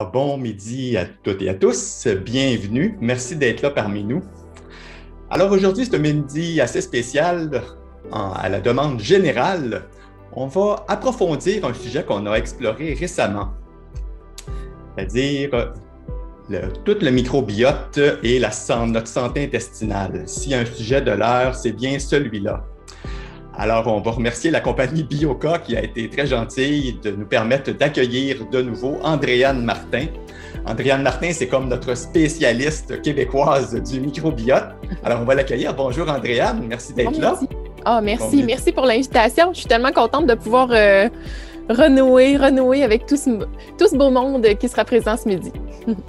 Ah, bon midi à toutes et à tous. Bienvenue. Merci d'être là parmi nous. Alors aujourd'hui, c'est un midi assez spécial. À la demande générale, on va approfondir un sujet qu'on a exploré récemment, c'est-à-dire tout le microbiote et la, notre santé intestinale. S'il y a un sujet de l'heure, c'est bien celui-là. Alors, on va remercier la compagnie Bioca qui a été très gentille de nous permettre d'accueillir de nouveau Andréane Martin. Andréane Martin, c'est comme notre spécialiste québécoise du microbiote. Alors, on va l'accueillir. Bonjour, Andréane. Merci d'être là. Ah, merci. merci pour l'invitation. Je suis tellement contente de pouvoir euh, renouer, renouer avec tout ce, beau monde qui sera présent ce midi.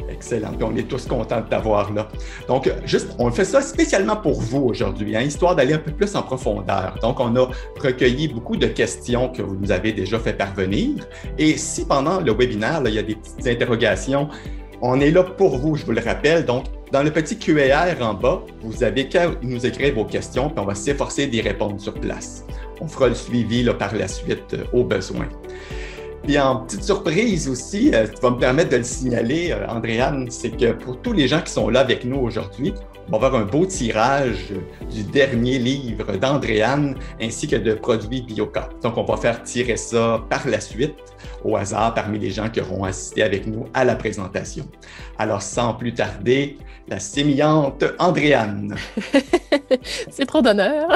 Excellent. on est tous contents de t'avoir là. Donc, juste, on fait ça spécialement pour vous aujourd'hui, hein, histoire d'aller un peu plus en profondeur. Donc, on a recueilli beaucoup de questions que vous nous avez déjà fait parvenir. Et si pendant le webinaire, il y a des petites interrogations, on est là pour vous, je vous le rappelle. Donc, dans le petit QR en bas, vous avez qu'à nous écrire vos questions, puis on va s'efforcer d'y répondre sur place on fera le suivi par la suite euh, au besoin. Puis en petite surprise aussi, euh, tu vas me permettre de le signaler, euh, Andréane, c'est que pour tous les gens qui sont là avec nous aujourd'hui, on va avoir un beau tirage du dernier livre d'Andréane ainsi que de produits Bioca. Donc, on va faire tirer ça par la suite au hasard parmi les gens qui auront assisté avec nous à la présentation. Alors sans plus tarder, la sémillante Andréane. C'est trop d'honneur.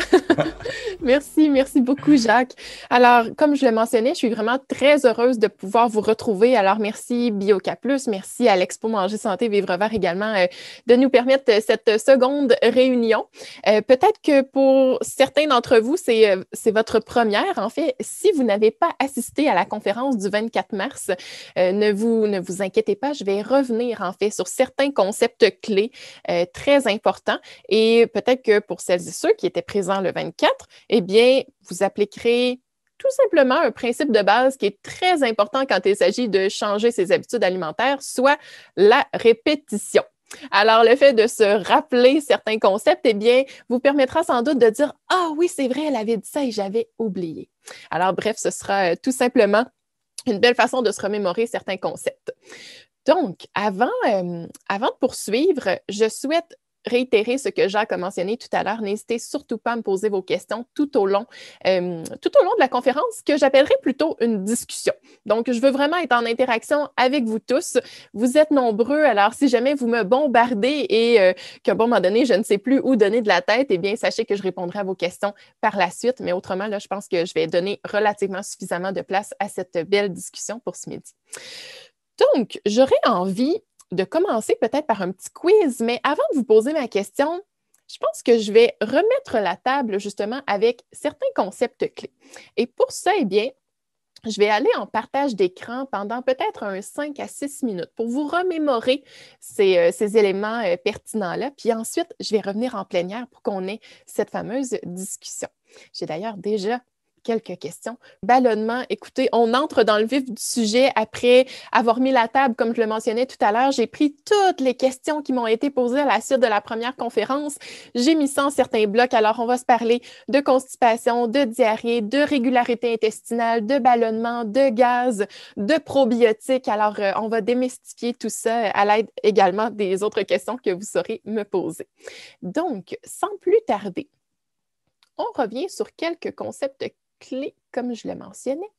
merci, merci beaucoup, Jacques. Alors, comme je le mentionnais, je suis vraiment très heureuse de pouvoir vous retrouver. Alors, merci Bioca merci à l'Expo Manger Santé Vivre Vert également euh, de nous permettre cette seconde réunion. Euh, peut-être que pour certains d'entre vous, euh, c'est votre première. En fait, si vous n'avez pas assisté à la conférence du 24 mars, ne, vous, ne vous inquiétez pas, je vais revenir en fait, sur certains concepts clés euh, très importants. Et peut-être que pour celles et ceux qui étaient présents le 24, eh bien, vous appliquerez tout simplement un principe de base qui est très important quand il s'agit de changer ses habitudes alimentaires, soit la répétition. Alors, le fait de se rappeler certains concepts, eh bien, vous permettra sans doute de dire Ah oui, c'est vrai, elle avait dit ça et j'avais oublié. Alors, bref, ce sera euh, tout simplement une belle façon de se remémorer certains concepts. Donc, euh, avant, de poursuivre, je souhaite réitérer ce que Jacques a mentionné tout à l'heure. N'hésitez surtout pas à me poser vos questions tout au long, euh, tout au long de la conférence, que j'appellerai plutôt une discussion. Donc, je veux vraiment être en interaction avec vous tous. Vous êtes nombreux, alors si jamais vous me bombardez et euh, qu'à un moment donné, je ne sais plus où donner de la tête, eh bien, sachez que je répondrai à vos questions par la suite. Mais autrement, là, je pense que je vais donner relativement suffisamment de place à cette belle discussion pour ce midi. Donc, j'aurais envie de commencer peut-être par un petit quiz, mais avant de vous poser ma question, je pense que je vais remettre la table justement avec certains concepts clés. Et pour ça, eh bien, je vais aller en partage d'écran pendant peut-être un 5 à 6 minutes pour vous remémorer ces, euh, ces éléments euh, pertinents-là. Puis ensuite, je vais revenir en plénière pour qu'on ait cette fameuse discussion. J'ai d'ailleurs déjà quelques questions. Ballonnement, écoutez, on entre dans le vif du sujet après avoir mis la table, comme je le mentionnais tout à l'heure. J'ai pris toutes les questions qui m'ont été posées à la suite de la première conférence. J'ai mis ça en certains blocs. Alors, on va se parler de constipation, de diarrhée, de régularité intestinale, de ballonnement, de gaz, de probiotiques. Alors, euh, on va démystifier tout ça à l'aide également des autres questions que vous saurez me poser. Donc, sans plus tarder, on revient sur quelques concepts clés comme je le mentionnais.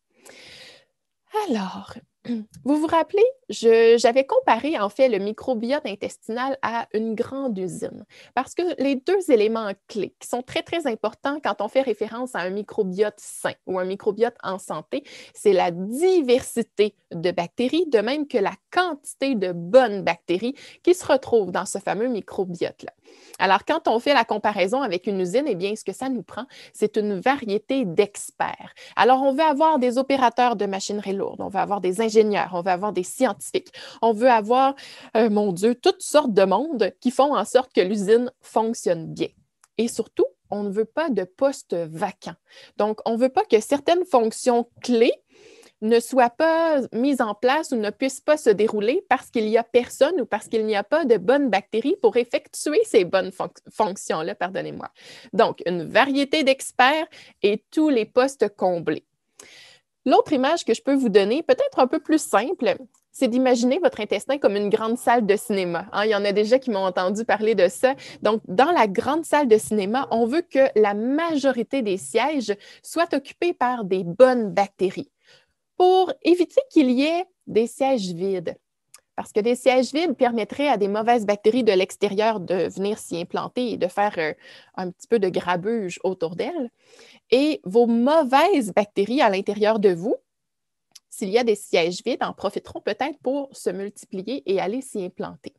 Alors, vous vous rappelez, j'avais comparé en fait le microbiote intestinal à une grande usine parce que les deux éléments clés qui sont très très importants quand on fait référence à un microbiote sain ou un microbiote en santé, c'est la diversité de bactéries, de même que la quantité de bonnes bactéries qui se retrouvent dans ce fameux microbiote-là. Alors, quand on fait la comparaison avec une usine, eh bien, ce que ça nous prend, c'est une variété d'experts. Alors, on veut avoir des opérateurs de machinerie lourde, on veut avoir des ingénieurs, on veut avoir des scientifiques, on veut avoir, euh, mon Dieu, toutes sortes de monde qui font en sorte que l'usine fonctionne bien. Et surtout, on ne veut pas de postes vacants. Donc, on ne veut pas que certaines fonctions clés ne soit pas mise en place ou ne puisse pas se dérouler parce qu'il n'y a personne ou parce qu'il n'y a pas de bonnes bactéries pour effectuer ces bonnes fonctions-là, pardonnez-moi. Donc, une variété d'experts et tous les postes comblés. L'autre image que je peux vous donner, peut-être un peu plus simple, c'est d'imaginer votre intestin comme une grande salle de cinéma. Hein, il y en a déjà qui m'ont entendu parler de ça. Donc, dans la grande salle de cinéma, on veut que la majorité des sièges soient occupés par des bonnes bactéries pour éviter qu'il y ait des sièges vides. Parce que des sièges vides permettraient à des mauvaises bactéries de l'extérieur de venir s'y implanter et de faire euh, un, petit peu de grabuge autour d'elles. Et vos mauvaises bactéries à l'intérieur de vous s'il y a des sièges vides, en profiteront peut-être pour se multiplier et aller s'y implanter.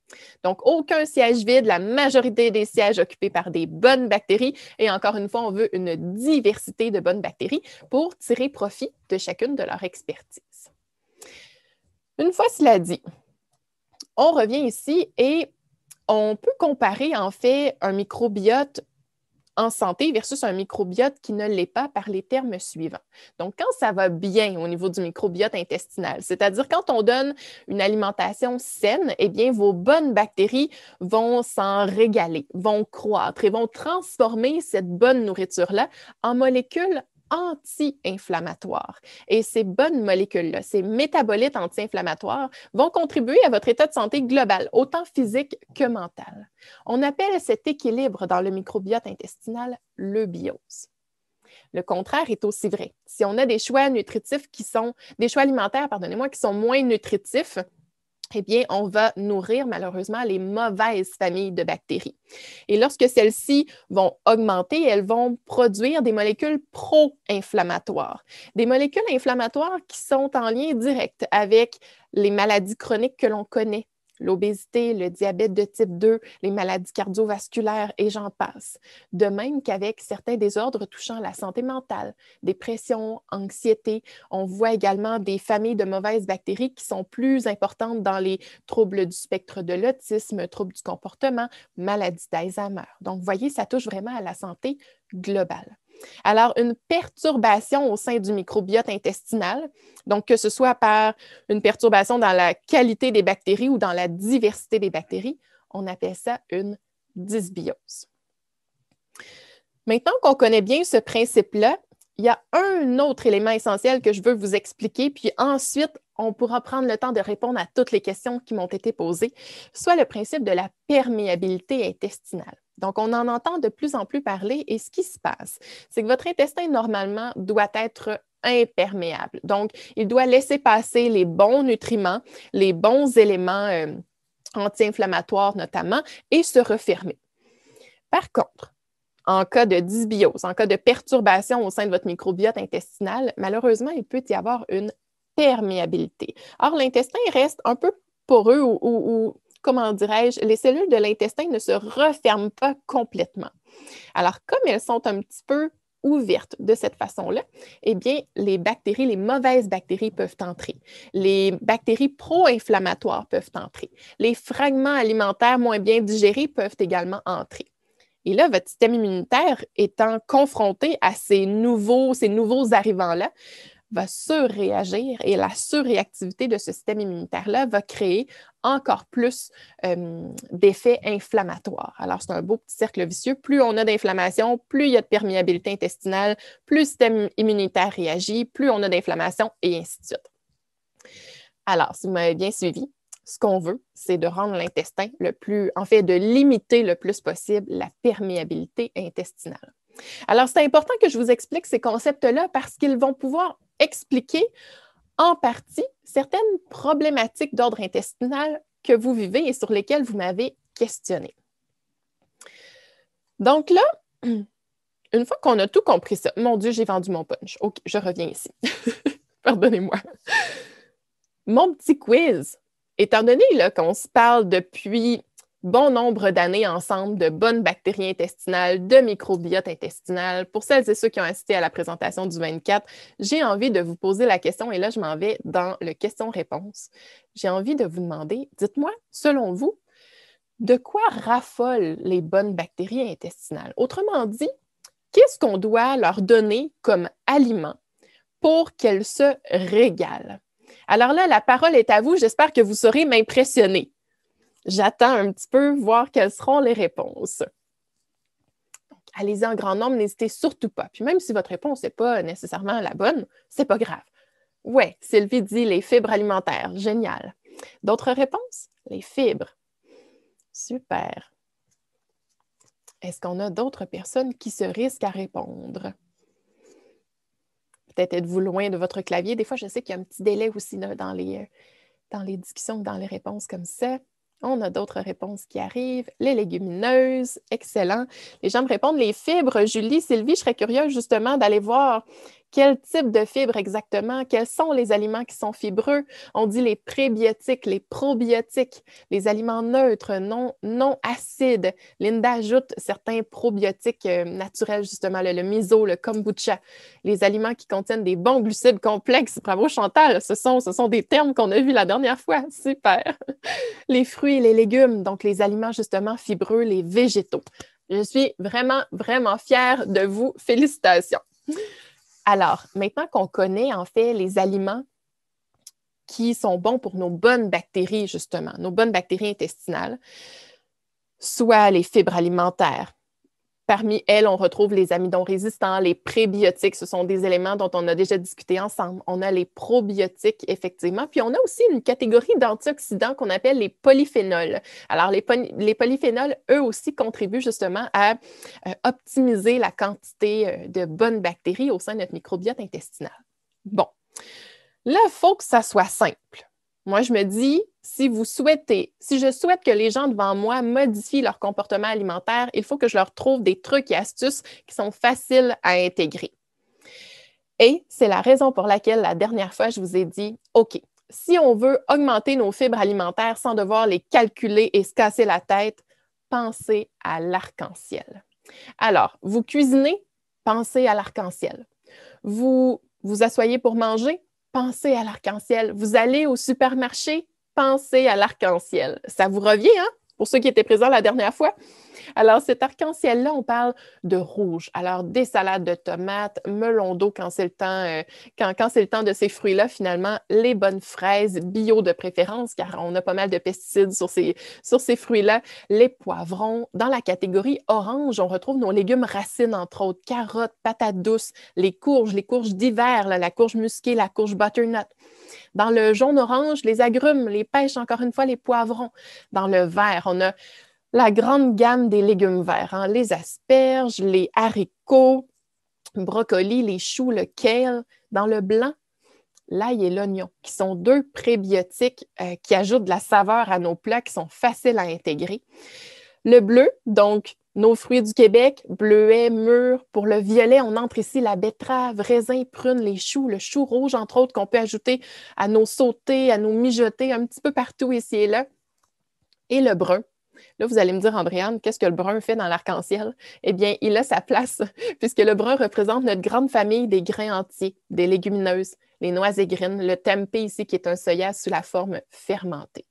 Donc, aucun siège vide, la majorité des sièges occupés par des bonnes bactéries. Et encore une fois, on veut une diversité de bonnes bactéries pour tirer profit de chacune de leurs expertise. Une fois cela dit, on revient ici et on peut comparer en fait un microbiote en santé versus un microbiote qui ne l'est pas par les termes suivants. Donc, quand ça va bien au niveau du microbiote intestinal, c'est-à-dire quand on donne une alimentation saine, eh bien, vos bonnes bactéries vont s'en régaler, vont croître et vont transformer cette bonne nourriture-là en molécules anti-inflammatoires. Et ces bonnes molécules-là, ces métabolites anti-inflammatoires, vont contribuer à votre état de santé global, autant physique que mental. On appelle cet équilibre dans le microbiote intestinal le biose. Le contraire est aussi vrai. Si on a des choix nutritifs qui sont, des choix alimentaires, pardonnez-moi, qui sont moins nutritifs, eh bien, on va nourrir malheureusement les mauvaises familles de bactéries. Et lorsque celles-ci vont augmenter, elles vont produire des molécules pro-inflammatoires, des molécules inflammatoires qui sont en lien direct avec les maladies chroniques que l'on connaît, l'obésité, le diabète de type 2, les maladies cardiovasculaires et j'en passe. De même qu'avec certains désordres touchant la santé mentale, dépression, anxiété, on voit également des familles de mauvaises bactéries qui sont plus importantes dans les troubles du spectre de l'autisme, troubles du comportement, maladies d'Alzheimer. Donc, vous voyez, ça touche vraiment à la santé globale. Alors, une perturbation au sein du microbiote intestinal, donc que ce soit par une perturbation dans la qualité des bactéries ou dans la diversité des bactéries, on appelle ça une dysbiose. Maintenant qu'on connaît bien ce principe-là, il y a un autre élément essentiel que je veux vous expliquer, puis ensuite, on pourra prendre le temps de répondre à toutes les questions qui m'ont été posées, soit le principe de la perméabilité intestinale. Donc, on en entend de plus en plus parler et ce qui se passe, c'est que votre intestin, normalement, doit être imperméable. Donc, il doit laisser passer les bons nutriments, les bons éléments euh, anti-inflammatoires notamment, et se refermer. Par contre, en cas de dysbiose, en cas de perturbation au sein de votre microbiote intestinal, malheureusement, il peut y avoir une perméabilité. Or, l'intestin reste un peu poreux ou, ou comment dirais-je, les cellules de l'intestin ne se referment pas complètement. Alors, comme elles sont un petit peu ouvertes de cette façon-là, eh bien, les bactéries, les mauvaises bactéries peuvent entrer. Les bactéries pro-inflammatoires peuvent entrer. Les fragments alimentaires moins bien digérés peuvent également entrer. Et là, votre système immunitaire étant confronté à ces nouveaux, ces nouveaux arrivants-là, va surréagir et la surréactivité de ce système immunitaire-là va créer encore plus euh, d'effets inflammatoires. Alors, c'est un beau petit cercle vicieux. Plus on a d'inflammation, plus il y a de perméabilité intestinale, plus le système immunitaire réagit, plus on a d'inflammation et ainsi de suite. Alors, si vous m'avez bien suivi, ce qu'on veut, c'est de rendre l'intestin le plus, en fait, de limiter le plus possible la perméabilité intestinale. Alors, c'est important que je vous explique ces concepts-là parce qu'ils vont pouvoir expliquer en partie certaines problématiques d'ordre intestinal que vous vivez et sur lesquelles vous m'avez questionné. Donc là, une fois qu'on a tout compris ça, mon Dieu, j'ai vendu mon punch. OK, je reviens ici. Pardonnez-moi. Mon petit quiz étant donné qu'on se parle depuis bon nombre d'années ensemble de bonnes bactéries intestinales, de microbiote intestinal, pour celles et ceux qui ont assisté à la présentation du 24, j'ai envie de vous poser la question et là, je m'en vais dans le question-réponse. J'ai envie de vous demander, dites-moi, selon vous, de quoi raffolent les bonnes bactéries intestinales? Autrement dit, qu'est-ce qu'on doit leur donner comme aliment pour qu'elles se régalent? Alors là, la parole est à vous. J'espère que vous saurez m'impressionner. J'attends un petit peu voir quelles seront les réponses. Allez-y en grand nombre, n'hésitez surtout pas. Puis même si votre réponse n'est pas nécessairement la bonne, c'est pas grave. Ouais, Sylvie dit les fibres alimentaires. Génial. D'autres réponses? Les fibres. Super. Est-ce qu'on a d'autres personnes qui se risquent à répondre? Peut-être êtes-vous loin de votre clavier. Des fois, je sais qu'il y a un petit délai aussi dans, les, euh, dans les discussions dans les réponses comme ça. On a d'autres réponses qui arrivent. Les légumineuses, excellent. Les gens me répondent les fibres. Julie, Sylvie, je serais curieuse justement d'aller voir quel type de fibres exactement, quels sont les aliments qui sont fibreux. On dit les prébiotiques, les probiotiques, les aliments neutres, non, non acides. Linda ajoute certains probiotiques euh, naturels, justement, le, miso, le kombucha, les aliments qui contiennent des bons glucides complexes. Bravo Chantal, ce sont, ce sont des termes qu'on a vus la dernière fois. Super. Les fruits, les légumes, donc les aliments justement fibreux, les végétaux. Je suis vraiment, vraiment fière de vous. Félicitations. Alors, maintenant qu'on connaît en fait les aliments qui sont bons pour nos bonnes bactéries, justement, nos bonnes bactéries intestinales, soit les fibres alimentaires, Parmi elles, on retrouve les amidons résistants, les prébiotiques. Ce sont des éléments dont on a déjà discuté ensemble. On a les probiotiques, effectivement. Puis on a aussi une catégorie d'antioxydants qu'on appelle les polyphénols. Alors, les, polyphénols, eux aussi, contribuent justement à euh, optimiser la quantité euh, de bonnes bactéries au sein de notre microbiote intestinal. Bon, là, il faut que ça soit simple. Moi, je me dis, si vous souhaitez, si je souhaite que les gens devant moi modifient leur comportement alimentaire, il faut que je leur trouve des trucs et astuces qui sont faciles à intégrer. Et c'est la raison pour laquelle la dernière fois, je vous ai dit, OK, si on veut augmenter nos fibres alimentaires sans devoir les calculer et se casser la tête, pensez à l'arc-en-ciel. Alors, vous cuisinez, pensez à l'arc-en-ciel. Vous vous asseyez pour manger, pensez à l'arc-en-ciel. Vous allez au supermarché, pensez à l'arc-en-ciel. Ça vous revient, hein? pour ceux qui étaient présents la dernière fois. Alors, cet arc-en-ciel-là, on parle de rouge. Alors, des salades de tomates, melon d'eau quand c'est le temps, euh, quand, quand c'est le temps de ces fruits-là, finalement, les bonnes fraises, bio de préférence, car on a pas mal de pesticides sur ces, sur ces fruits-là, les poivrons. Dans la catégorie orange, on retrouve nos légumes racines, entre autres, carottes, patates douces, les courges, les courges d'hiver, la courge musquée, la courge butternut. Dans le jaune-orange, les agrumes, les pêches, encore une fois, les poivrons. Dans le vert, on a la grande gamme des légumes verts, hein. les asperges, les haricots, brocolis, les choux, le kale. Dans le blanc, l'ail et l'oignon, qui sont deux prébiotiques euh, qui ajoutent de la saveur à nos plats, qui sont faciles à intégrer. Le bleu, donc nos fruits du Québec, bleuet, mûrs. Pour le violet, on entre ici la betterave, raisin, prune, les choux, le chou rouge, entre autres, qu'on peut ajouter à nos sautés, à nos mijotés, un petit peu partout ici et là et le brun. Là, vous allez me dire, Andréane, qu'est-ce que le brun fait dans l'arc-en-ciel? Eh bien, il a sa place, puisque le brun représente notre grande famille des grains entiers, des légumineuses, les noix et le tempeh ici, qui est un soya sous la forme fermentée.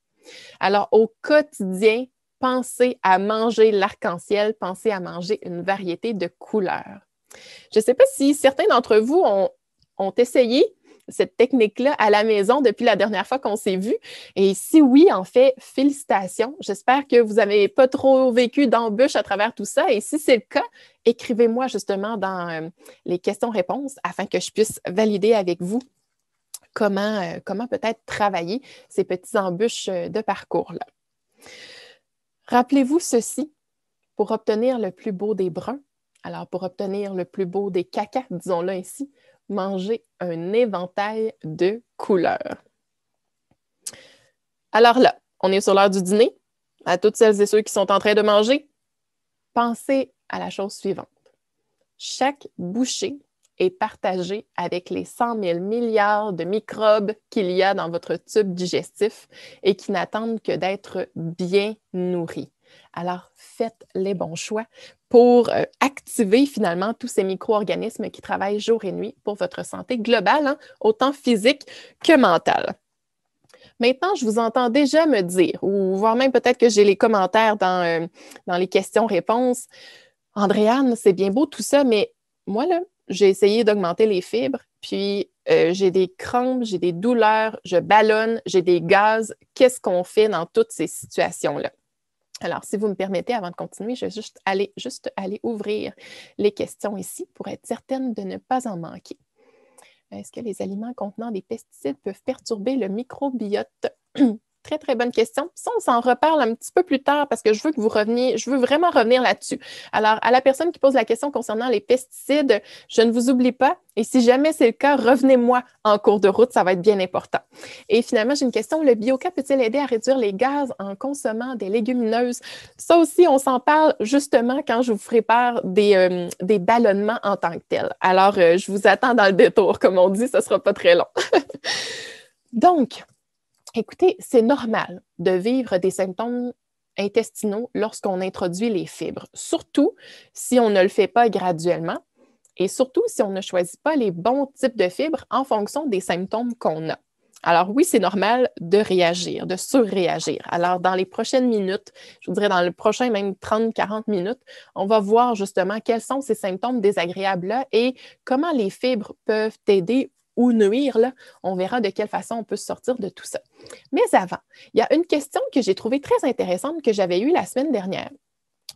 Alors, au quotidien, pensez à manger l'arc-en-ciel, pensez à manger une variété de couleurs. Je ne sais pas si certains d'entre vous ont essayé cette technique-là à la maison depuis la dernière fois qu'on s'est vu? Et si oui, en fait, félicitations. J'espère que vous n'avez pas trop vécu d'embûches à travers tout ça. Et si c'est le cas, écrivez-moi justement dans euh, les questions-réponses afin que je puisse valider avec vous comment, euh, comment peut-être travailler ces petits embûches euh, de parcours-là. Rappelez-vous ceci, pour obtenir le plus beau des bruns, alors pour obtenir le plus beau des cacas, disons-le ainsi, manger un éventail de couleurs. Alors là, on est sur l'heure du dîner. À toutes celles et ceux qui sont en train de manger, pensez à la chose suivante. Chaque bouchée est partagée avec les 100 000 milliards de microbes qu'il y a dans votre tube digestif et qui n'attendent que d'être bien nourris. Alors, faites les bons choix pour euh, activer finalement tous ces micro-organismes qui travaillent jour et nuit pour votre santé globale, hein, autant physique que mentale. Maintenant, je vous entends déjà me dire, ou voire même peut-être que j'ai les commentaires dans, euh, dans les questions-réponses. Andréane, c'est bien beau tout ça, mais moi, là, j'ai essayé d'augmenter les fibres, puis euh, j'ai des crampes, j'ai des douleurs, je ballonne, j'ai des gaz. Qu'est-ce qu'on fait dans toutes ces situations-là? Alors, si vous me permettez, avant de continuer, je vais juste aller, juste aller ouvrir les questions ici pour être certaine de ne pas en manquer. Est-ce que les aliments contenant des pesticides peuvent perturber le microbiote Très, très bonne question. ça, on s'en reparle un petit peu plus tard parce que je veux que vous reveniez, je veux vraiment revenir là-dessus. Alors, à la personne qui pose la question concernant les pesticides, je ne vous oublie pas. Et si jamais c'est le cas, revenez-moi en cours de route, ça va être bien important. Et finalement, j'ai une question. Le biocap peut-il aider à réduire les gaz en consommant des légumineuses? Ça aussi, on s'en parle justement quand je vous prépare des, euh, des ballonnements en tant que tel. Alors, euh, je vous attends dans le détour, comme on dit, ce ne sera pas très long. Donc, Écoutez, c'est normal de vivre des symptômes intestinaux lorsqu'on introduit les fibres, surtout si on ne le fait pas graduellement et surtout si on ne choisit pas les bons types de fibres en fonction des symptômes qu'on a. Alors oui, c'est normal de réagir, de surréagir. Alors dans les prochaines minutes, je vous dirais dans le prochain même 30-40 minutes, on va voir justement quels sont ces symptômes désagréables-là et comment les fibres peuvent t'aider ou nuire, on verra de quelle façon on peut se sortir de tout ça. Mais avant, il y a une question que j'ai trouvée très intéressante que j'avais eue la semaine dernière,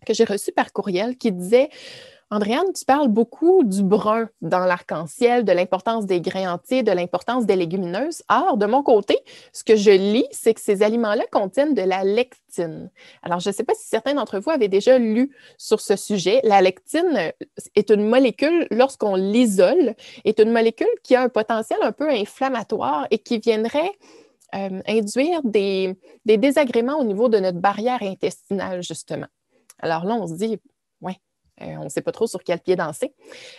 que j'ai reçue par courriel, qui disait Andréane, tu parles beaucoup du brun dans l'arc-en-ciel, de l'importance des grains entiers, de l'importance des légumineuses. Or, de mon côté, ce que je lis, c'est que ces aliments-là contiennent de la lectine. Alors, je ne sais pas si certains d'entre vous avaient déjà lu sur ce sujet. La lectine est une molécule, lorsqu'on l'isole, est une molécule qui a un potentiel un peu inflammatoire et qui viendrait euh, induire des, désagréments au niveau de notre barrière intestinale, justement. Alors là, on se dit, ouais, euh, on ne sait pas trop sur quel pied danser.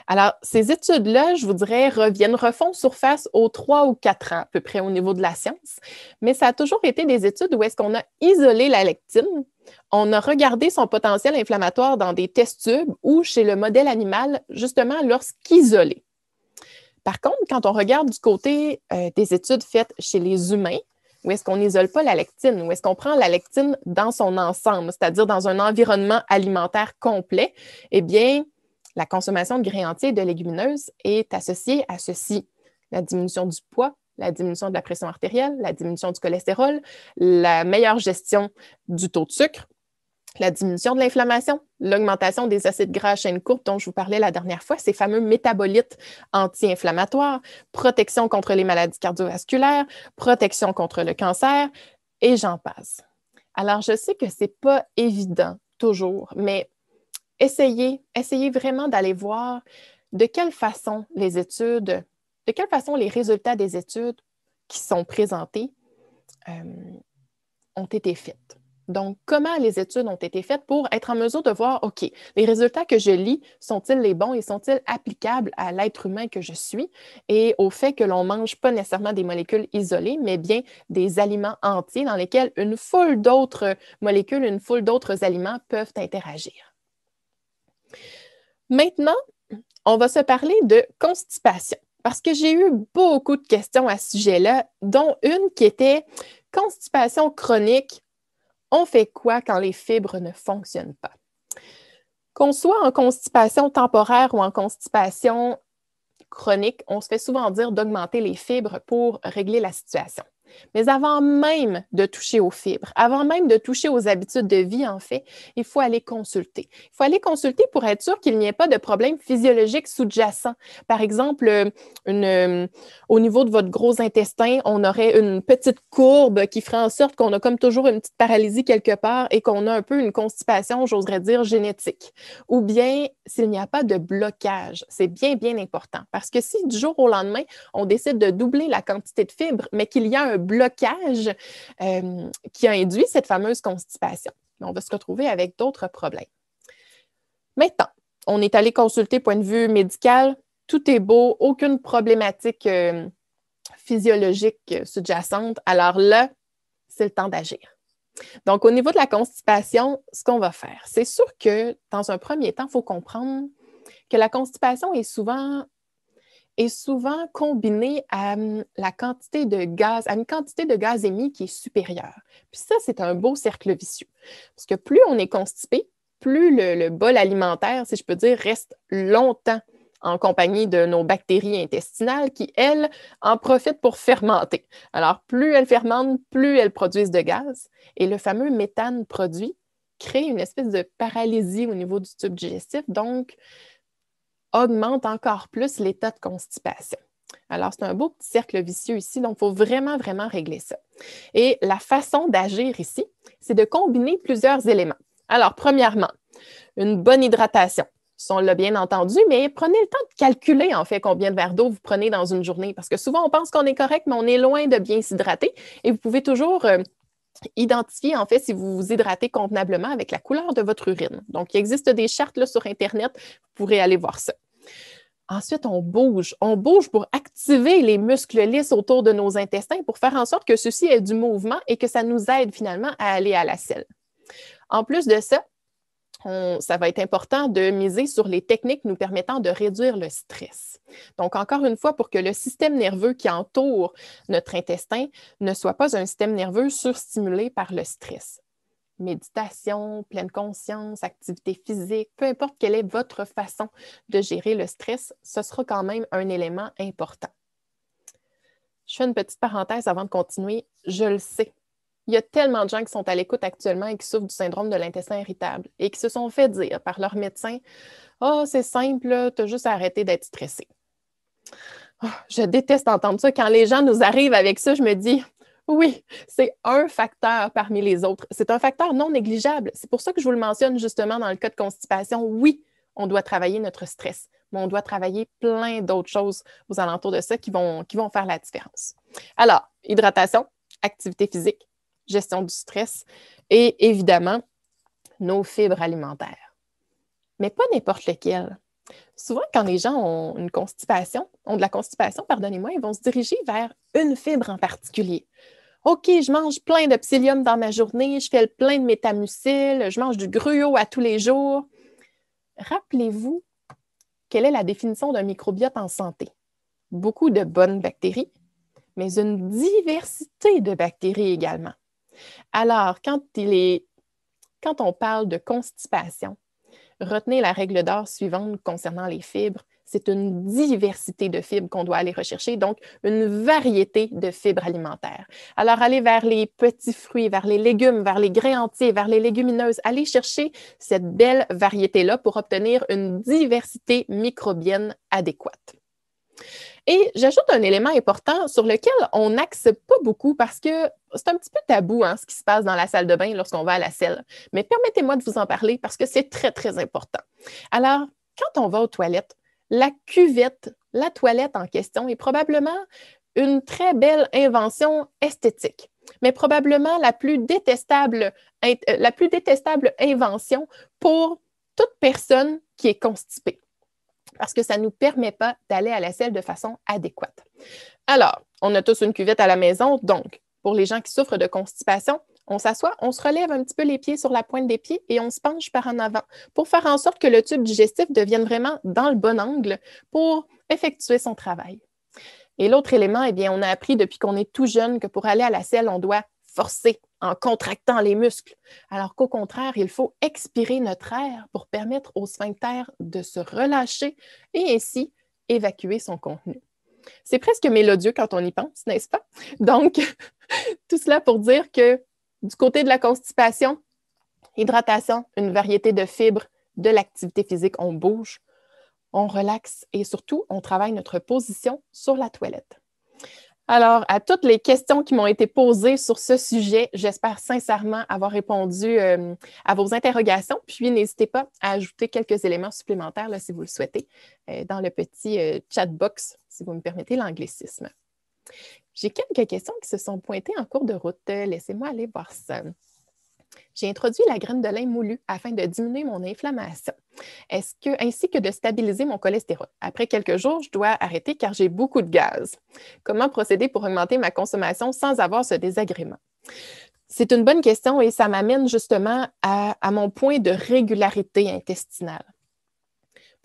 Alors, ces études-là, je vous dirais, reviennent, refont surface aux trois ou quatre ans, à peu près au niveau de la science, mais ça a toujours été des études où est-ce qu'on a isolé la lectine, on a regardé son potentiel inflammatoire dans des test tubes ou chez le modèle animal, justement lorsqu'isolé. Par contre, quand on regarde du côté euh, des études faites chez les humains, où est-ce qu'on n'isole pas la lectine, ou est-ce qu'on prend la lectine dans son ensemble, c'est-à-dire dans un environnement alimentaire complet, eh bien, la consommation de grains entiers et de légumineuses est associée à ceci. La diminution du poids, la diminution de la pression artérielle, la diminution du cholestérol, la meilleure gestion du taux de sucre, la diminution de l'inflammation, l'augmentation des acides gras à chaîne courte dont je vous parlais la dernière fois, ces fameux métabolites anti-inflammatoires, protection contre les maladies cardiovasculaires, protection contre le cancer, et j'en passe. Alors, je sais que ce n'est pas évident toujours, mais essayez, essayez vraiment d'aller voir de quelle façon les études, de quelle façon les résultats des études qui sont présentés euh, ont été faits. Donc, comment les études ont été faites pour être en mesure de voir, OK, les résultats que je lis sont-ils les bons et sont-ils applicables à l'être humain que je suis et au fait que l'on mange pas nécessairement des molécules isolées, mais bien des aliments entiers dans lesquels une foule d'autres molécules, une foule d'autres aliments peuvent interagir. Maintenant, on va se parler de constipation parce que j'ai eu beaucoup de questions à ce sujet-là, dont une qui était constipation chronique on fait quoi quand les fibres ne fonctionnent pas? Qu'on soit en constipation temporaire ou en constipation chronique, on se fait souvent dire d'augmenter les fibres pour régler la situation. Mais avant même de toucher aux fibres, avant même de toucher aux habitudes de vie, en fait, il faut aller consulter. Il faut aller consulter pour être sûr qu'il n'y ait pas de problème physiologique sous-jacent. Par exemple, euh, euh, au niveau de votre gros intestin, on aurait une petite courbe qui ferait en sorte qu'on a comme toujours une petite paralysie quelque part et qu'on a un peu une constipation, j'oserais dire, génétique. Ou bien s'il n'y a pas de blocage. C'est bien, bien important. Parce que si du jour au lendemain, on décide de doubler la quantité de fibres, mais qu'il y a un blocage euh, qui a induit cette fameuse constipation. on va se retrouver avec d'autres problèmes. Maintenant, on est allé consulter point de vue médical, tout est beau, aucune problématique euh, physiologique sous-jacente. Alors là, c'est le temps d'agir. Donc, au niveau de la constipation, ce qu'on va faire, c'est sûr que dans un premier temps, il faut comprendre que la constipation est souvent est souvent combiné à hum, la quantité de gaz, à une quantité de gaz émis qui est supérieure. Puis ça, c'est un beau cercle vicieux. Parce que plus on est constipé, plus le, bol alimentaire, si je peux dire, reste longtemps en compagnie de nos bactéries intestinales qui, elles, en profitent pour fermenter. Alors, plus elles fermentent, plus elles produisent de gaz. Et le fameux méthane produit crée une espèce de paralysie au niveau du tube digestif. Donc, augmente encore plus l'état de constipation. Alors, c'est un beau petit cercle vicieux ici, donc il faut vraiment, vraiment régler ça. Et la façon d'agir ici, c'est de combiner plusieurs éléments. Alors, premièrement, une bonne hydratation. On l'a bien entendu, mais prenez le temps de calculer en fait combien de verres d'eau vous prenez dans une journée, parce que souvent on pense qu'on est correct, mais on est loin de bien s'hydrater et vous pouvez toujours euh, identifier en fait si vous vous hydratez convenablement avec la couleur de votre urine. Donc, il existe des chartes sur Internet, vous pourrez aller voir ça. Ensuite, on bouge. On bouge pour activer les muscles lisses autour de nos intestins pour faire en sorte que ceci ait du mouvement et que ça nous aide finalement à aller à la selle. En plus de ça, ça va être important de miser sur les techniques nous permettant de réduire le stress. Donc, encore une fois, pour que le système nerveux qui entoure notre intestin ne soit pas un système nerveux surstimulé par le stress méditation, pleine conscience, activité physique, peu importe quelle est votre façon de gérer le stress, ce sera quand même un élément important. Je fais une petite parenthèse avant de continuer. Je le sais. Il y a tellement de gens qui sont à l'écoute actuellement et qui souffrent du syndrome de l'intestin irritable et qui se sont fait dire par leur médecin oh, c'est simple, tu as juste arrêté d'être stressé. Ah, je déteste entendre ça. Quand les gens nous arrivent avec ça, je me dis oui, c'est un facteur parmi les autres. C'est un facteur non négligeable. C'est pour ça que je vous le mentionne justement dans le cas de constipation. Oui, on doit travailler notre stress, mais on doit travailler plein d'autres choses aux alentours de ça qui vont, qui vont faire la différence. Alors, hydratation, activité physique, gestion du stress et évidemment nos fibres alimentaires. Mais pas n'importe lesquelles. Souvent, quand les gens ont une constipation, ont de la constipation, pardonnez-moi, ils vont se diriger vers une fibre en particulier. OK, je mange plein de psyllium dans ma journée, je fais plein de métamucil, je mange du gruau à tous les jours. Rappelez-vous quelle est la définition d'un microbiote en santé. Beaucoup de bonnes bactéries, mais une diversité de bactéries également. Alors, quand on parle de constipation, retenez la règle d'or suivante concernant les fibres c'est une diversité de fibres qu'on doit aller rechercher, donc une variété de fibres alimentaires. Alors, aller vers les petits fruits, vers les légumes, vers les grains entiers, vers les légumineuses, aller chercher cette belle variété-là pour obtenir une diversité microbienne adéquate. Et j'ajoute un élément important sur lequel on n'axe pas beaucoup parce que c'est un petit peu tabou hein, ce qui se passe dans la salle de bain lorsqu'on va à la selle. Mais permettez-moi de vous en parler parce que c'est très, très important. Alors, quand on va aux toilettes, la cuvette, la toilette en question, est probablement une très belle invention esthétique, mais probablement la plus détestable, euh, la plus détestable invention pour toute personne qui est constipée parce que ça ne nous permet pas d'aller à la selle de façon adéquate. Alors, on a tous une cuvette à la maison, donc pour les gens qui souffrent de constipation, on s'assoit, on se relève un petit peu les pieds sur la pointe des pieds et on se penche par en avant pour faire en sorte que le tube digestif devienne vraiment dans le bon angle pour effectuer son travail. Et l'autre élément, eh bien, on a appris depuis qu'on est tout jeune que pour aller à la selle, on doit forcer en contractant les muscles, alors qu'au contraire, il faut expirer notre air pour permettre au sphincter de se relâcher et ainsi évacuer son contenu. C'est presque mélodieux quand on y pense, n'est-ce pas? Donc, tout cela pour dire que du côté de la constipation, hydratation, une variété de fibres, de l'activité physique, on bouge, on relaxe et surtout, on travaille notre position sur la toilette. Alors, à toutes les questions qui m'ont été posées sur ce sujet, j'espère sincèrement avoir répondu euh, à vos interrogations. Puis, n'hésitez pas à ajouter quelques éléments supplémentaires si vous le souhaitez euh, dans le petit euh, chat box, si vous me permettez l'anglicisme. J'ai quelques questions qui se sont pointées en cours de route. Laissez-moi aller voir ça. J'ai introduit la graine de lin moulu afin de diminuer mon inflammation est-ce que, ainsi que de stabiliser mon cholestérol. Après quelques jours, je dois arrêter car j'ai beaucoup de gaz. Comment procéder pour augmenter ma consommation sans avoir ce désagrément? C'est une bonne question et ça m'amène justement à mon point de régularité intestinale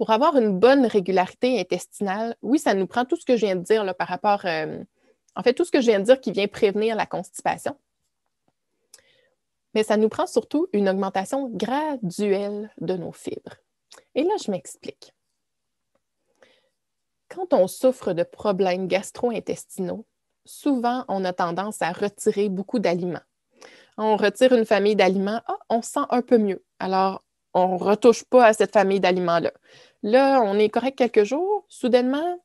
pour avoir une bonne régularité intestinale, oui, ça nous prend tout ce que je viens de dire par rapport, euh, en fait, tout ce que je viens de dire qui vient prévenir la constipation. Mais ça nous prend surtout une augmentation graduelle de nos fibres. Et là, je m'explique. Quand on souffre de problèmes gastro-intestinaux, souvent on a tendance à retirer beaucoup d'aliments. On retire une famille d'aliments, ah, on sent un peu mieux. Alors, on ne retouche pas à cette famille d'aliments-là. Là, on est correct quelques jours. Soudainement,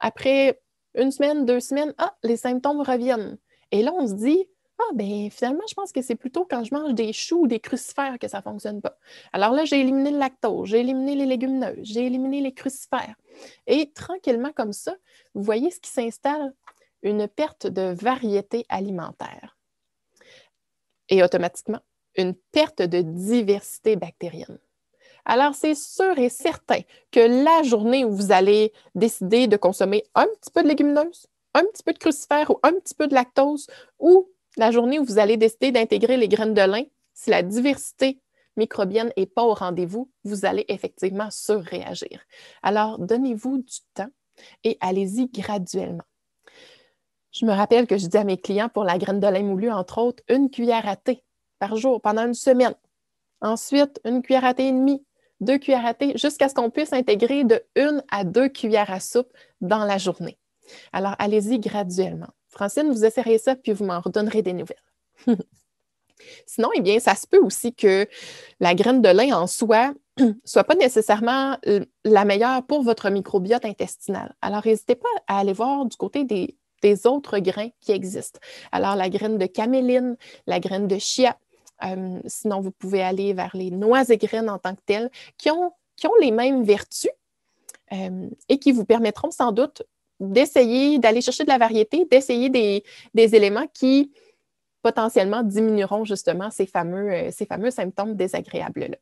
après une semaine, deux semaines, ah, les symptômes reviennent. Et là, on se dit, ah, ben finalement, je pense que c'est plutôt quand je mange des choux ou des crucifères que ça ne fonctionne pas. Alors là, j'ai éliminé le lactose, j'ai éliminé les légumineuses, j'ai éliminé les crucifères. Et tranquillement, comme ça, vous voyez ce qui s'installe une perte de variété alimentaire. Et automatiquement, une perte de diversité bactérienne. Alors, c'est sûr et certain que la journée où vous allez décider de consommer un petit peu de légumineuses, un petit peu de crucifères ou un petit peu de lactose, ou la journée où vous allez décider d'intégrer les graines de lin, si la diversité microbienne n'est pas au rendez-vous, vous allez effectivement surréagir. Alors, donnez-vous du temps et allez-y graduellement. Je me rappelle que je dis à mes clients pour la graine de lin moulue, entre autres, une cuillère à thé par jour pendant une semaine. Ensuite, une cuillère à thé et demie deux cuillères à thé, jusqu'à ce qu'on puisse intégrer de une à deux cuillères à soupe dans la journée. Alors, allez-y graduellement. Francine, vous essayerez ça, puis vous m'en redonnerez des nouvelles. Sinon, eh bien, ça se peut aussi que la graine de lin en soi soit pas nécessairement euh, la meilleure pour votre microbiote intestinal. Alors, n'hésitez pas à aller voir du côté des, des autres grains qui existent. Alors, la graine de caméline, la graine de chia, euh, sinon, vous pouvez aller vers les noix et graines en tant que telles, qui ont, qui ont les mêmes vertus euh, et qui vous permettront sans doute d'essayer, d'aller chercher de la variété, d'essayer des, éléments qui potentiellement diminueront justement ces fameux, euh, ces fameux symptômes désagréables-là.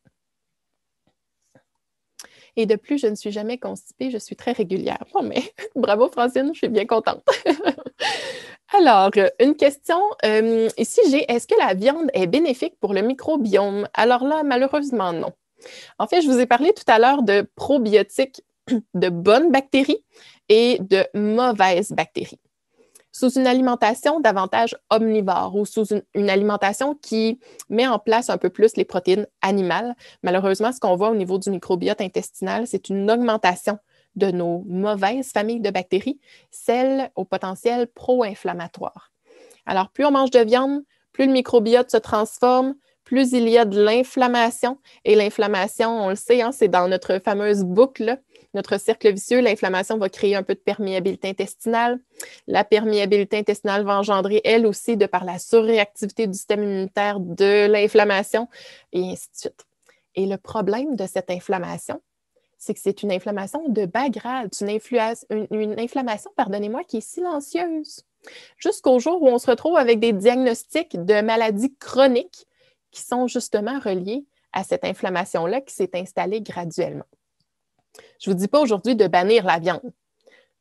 Et de plus, je ne suis jamais constipée, je suis très régulière. mais bravo Francine, je suis bien contente. Alors, une question. Euh, ici, j'ai est-ce que la viande est bénéfique pour le microbiome? Alors là, malheureusement, non. En fait, je vous ai parlé tout à l'heure de probiotiques, de bonnes bactéries et de mauvaises bactéries. Sous une alimentation davantage omnivore ou sous une alimentation qui met en place un peu plus les protéines animales, malheureusement, ce qu'on voit au niveau du microbiote intestinal, c'est une augmentation de nos mauvaises familles de bactéries, celles au potentiel pro-inflammatoire. Alors, plus on mange de viande, plus le microbiote se transforme, plus il y a de l'inflammation. Et l'inflammation, on le sait, hein, c'est dans notre fameuse boucle, notre cercle vicieux. L'inflammation va créer un peu de perméabilité intestinale. La perméabilité intestinale va engendrer, elle aussi, de par la surréactivité du système immunitaire, de l'inflammation, et ainsi de suite. Et le problème de cette inflammation, c'est que c'est une inflammation de bas grade, une, inflammation, pardonnez-moi, qui est silencieuse. Jusqu'au jour où on se retrouve avec des diagnostics de maladies chroniques qui sont justement reliées à cette inflammation-là qui s'est installée graduellement. Je ne vous dis pas aujourd'hui de bannir la viande.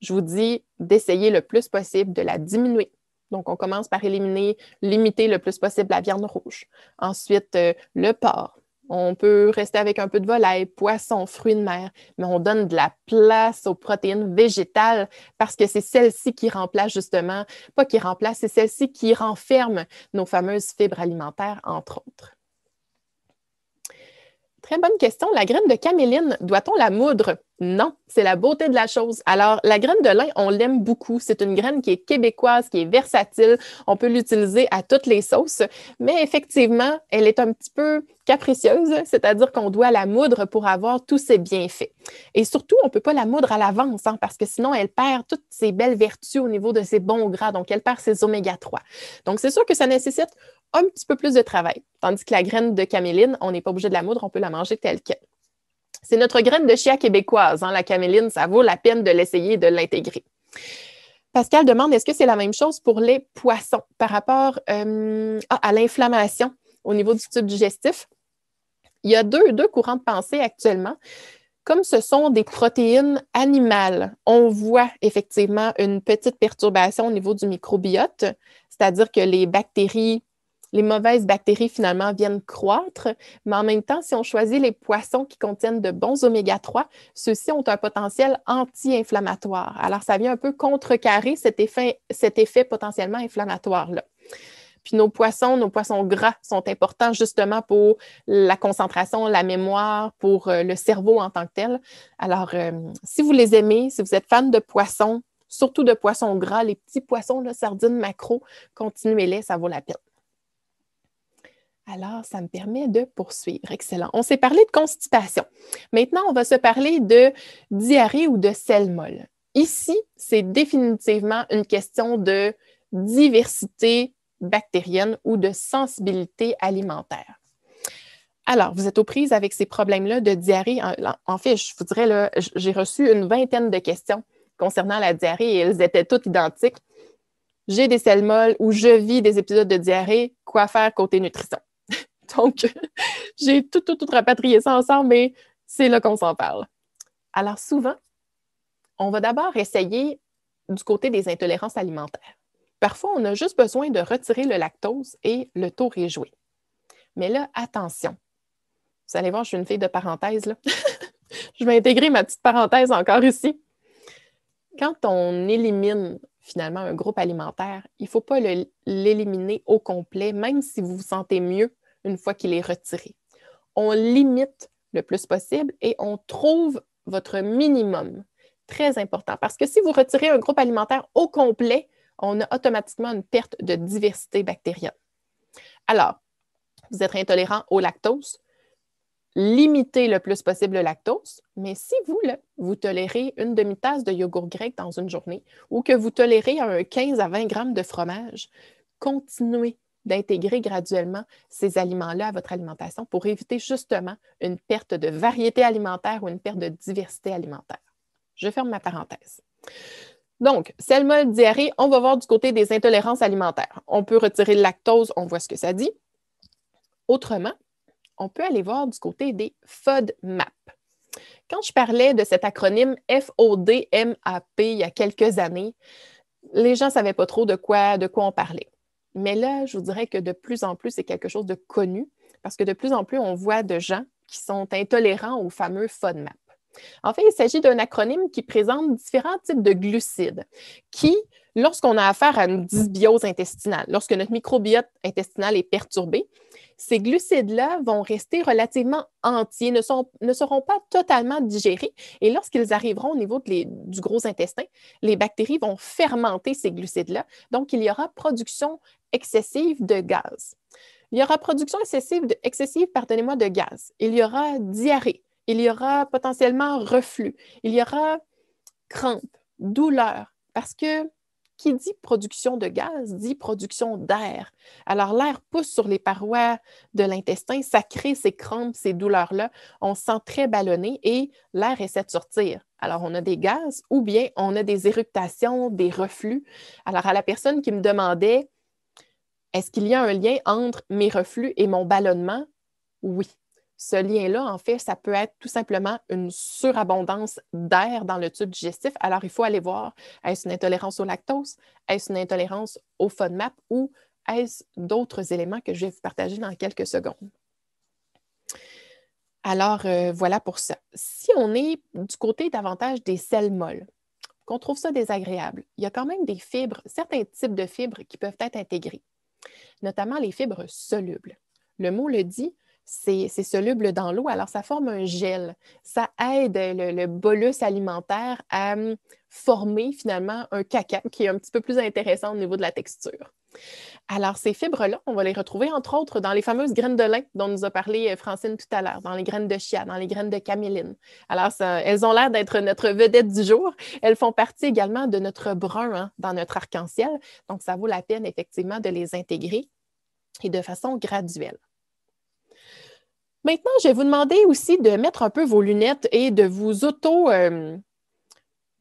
Je vous dis d'essayer le plus possible de la diminuer. Donc, on commence par éliminer, limiter le plus possible la viande rouge. Ensuite, euh, le porc, on peut rester avec un peu de volaille, poisson, fruits de mer, mais on donne de la place aux protéines végétales parce que c'est celles ci qui remplacent justement, pas qui remplacent, c'est celles ci qui renferment nos fameuses fibres alimentaires, entre autres. Très bonne question. La graine de caméline, doit-on la moudre? Non, c'est la beauté de la chose. Alors, la graine de lin, on l'aime beaucoup. C'est une graine qui est québécoise, qui est versatile. On peut l'utiliser à toutes les sauces, mais effectivement, elle est un petit peu capricieuse, c'est-à-dire qu'on doit la moudre pour avoir tous ses bienfaits. Et surtout, on ne peut pas la moudre à l'avance, hein, parce que sinon, elle perd toutes ses belles vertus au niveau de ses bons gras, donc elle perd ses oméga 3. Donc, c'est sûr que ça nécessite un petit peu plus de travail. Tandis que la graine de caméline, on n'est pas obligé de la moudre, on peut la manger telle qu'elle. C'est notre graine de chia québécoise. Hein? La caméline, ça vaut la peine de l'essayer de l'intégrer. Pascal demande, est-ce que c'est la même chose pour les poissons par rapport euh, ah, à l'inflammation au niveau du tube digestif? Il y a deux, deux courants de pensée actuellement comme ce sont des protéines animales, on voit effectivement une petite perturbation au niveau du microbiote, c'est-à-dire que les bactéries les mauvaises bactéries finalement viennent croître, mais en même temps, si on choisit les poissons qui contiennent de bons oméga 3, ceux-ci ont un potentiel anti-inflammatoire. Alors, ça vient un peu contrecarrer cet effet, potentiellement inflammatoire-là. Puis nos poissons, nos poissons gras sont importants justement pour la concentration, la mémoire, pour euh, le cerveau en tant que tel. Alors, euh, si vous les aimez, si vous êtes fan de poissons, surtout de poissons gras, les petits poissons, sardines, maquereaux, continuez-les, ça vaut la peine. Alors, ça me permet de poursuivre. Excellent. On s'est parlé de constipation. Maintenant, on va se parler de diarrhée ou de sel molle. Ici, c'est définitivement une question de diversité bactérienne ou de sensibilité alimentaire. Alors, vous êtes aux prises avec ces problèmes-là de diarrhée. En fait, je vous dirais, j'ai reçu une vingtaine de questions concernant la diarrhée et elles étaient toutes identiques. J'ai des selles molles ou je vis des épisodes de diarrhée. Quoi faire côté nutrition? Donc, j'ai tout, tout, tout rapatrié ça ensemble, mais c'est là qu'on s'en parle. Alors, souvent, on va d'abord essayer du côté des intolérances alimentaires. Parfois, on a juste besoin de retirer le lactose et le tour est joué. Mais là, attention. Vous allez voir, je suis une fille de parenthèse. Là. je vais intégrer ma petite parenthèse encore ici. Quand on élimine finalement un groupe alimentaire, il ne faut pas l'éliminer au complet, même si vous vous sentez mieux une fois qu'il est retiré. On limite le plus possible et on trouve votre minimum. Très important, parce que si vous retirez un groupe alimentaire au complet, on a automatiquement une perte de diversité bactérienne. Alors, vous êtes intolérant au lactose, limitez le plus possible le lactose, mais si vous, vous tolérez une demi-tasse de yogourt grec dans une journée ou que vous tolérez un 15 à 20 grammes de fromage, continuez d'intégrer graduellement ces aliments-là à votre alimentation pour éviter justement une perte de variété alimentaire ou une perte de diversité alimentaire. Je ferme ma parenthèse. Donc, Selma diarrhée, on va voir du côté des intolérances alimentaires. On peut retirer le lactose, on voit ce que ça dit. Autrement, on peut aller voir du côté des FODMAP. Quand je parlais de cet acronyme FODMAP il y a quelques années, les gens ne savaient pas trop de quoi, de quoi on parlait. Mais là, je vous dirais que de plus en plus, c'est quelque chose de connu parce que de plus en plus, on voit de gens qui sont intolérants au fameux FODMAP. En fait, il s'agit d'un acronyme qui présente différents types de glucides qui, lorsqu'on a affaire à une dysbiose intestinale, lorsque notre microbiote intestinal est perturbé, ces glucides-là vont rester relativement entiers, ne, sont, ne seront pas totalement digérés. Et lorsqu'ils arriveront au niveau du gros intestin, les bactéries vont fermenter ces glucides-là. Donc, il y aura production excessive de gaz. Il y aura production excessive, excessive pardonnez-moi, de gaz. Il y aura diarrhée. Il y aura potentiellement reflux. Il y aura crampes, douleurs, parce que qui dit production de gaz dit production d'air. Alors l'air pousse sur les parois de l'intestin, ça crée ces crampes, ces douleurs-là. On se sent très ballonné et l'air essaie de sortir. Alors on a des gaz ou bien on a des éruptations, des reflux. Alors à la personne qui me demandait, est-ce qu'il y a un lien entre mes reflux et mon ballonnement? Oui. Ce lien-là, en fait, ça peut être tout simplement une surabondance d'air dans le tube digestif. Alors, il faut aller voir, est-ce une intolérance au lactose? Est-ce une intolérance au FODMAP? Ou est-ce d'autres éléments que je vais vous partager dans quelques secondes? Alors, euh, voilà pour ça. Si on est du côté davantage des sels molles, qu'on trouve ça désagréable, il y a quand même des fibres, certains types de fibres qui peuvent être intégrées, notamment les fibres solubles. Le mot le dit, c'est soluble dans l'eau, alors ça forme un gel. Ça aide le, bolus alimentaire à hum, former finalement un caca qui est un petit peu plus intéressant au niveau de la texture. Alors, ces fibres-là, on va les retrouver entre autres dans les fameuses graines de lin dont nous a parlé euh, Francine tout à l'heure, dans les graines de chia, dans les graines de caméline. Alors, elles ont l'air d'être notre vedette du jour. Elles font partie également de notre brun hein, dans notre arc-en-ciel. Donc, ça vaut la peine effectivement de les intégrer et de façon graduelle. Maintenant, je vais vous demander aussi de mettre un peu vos lunettes et de vous auto... Euh,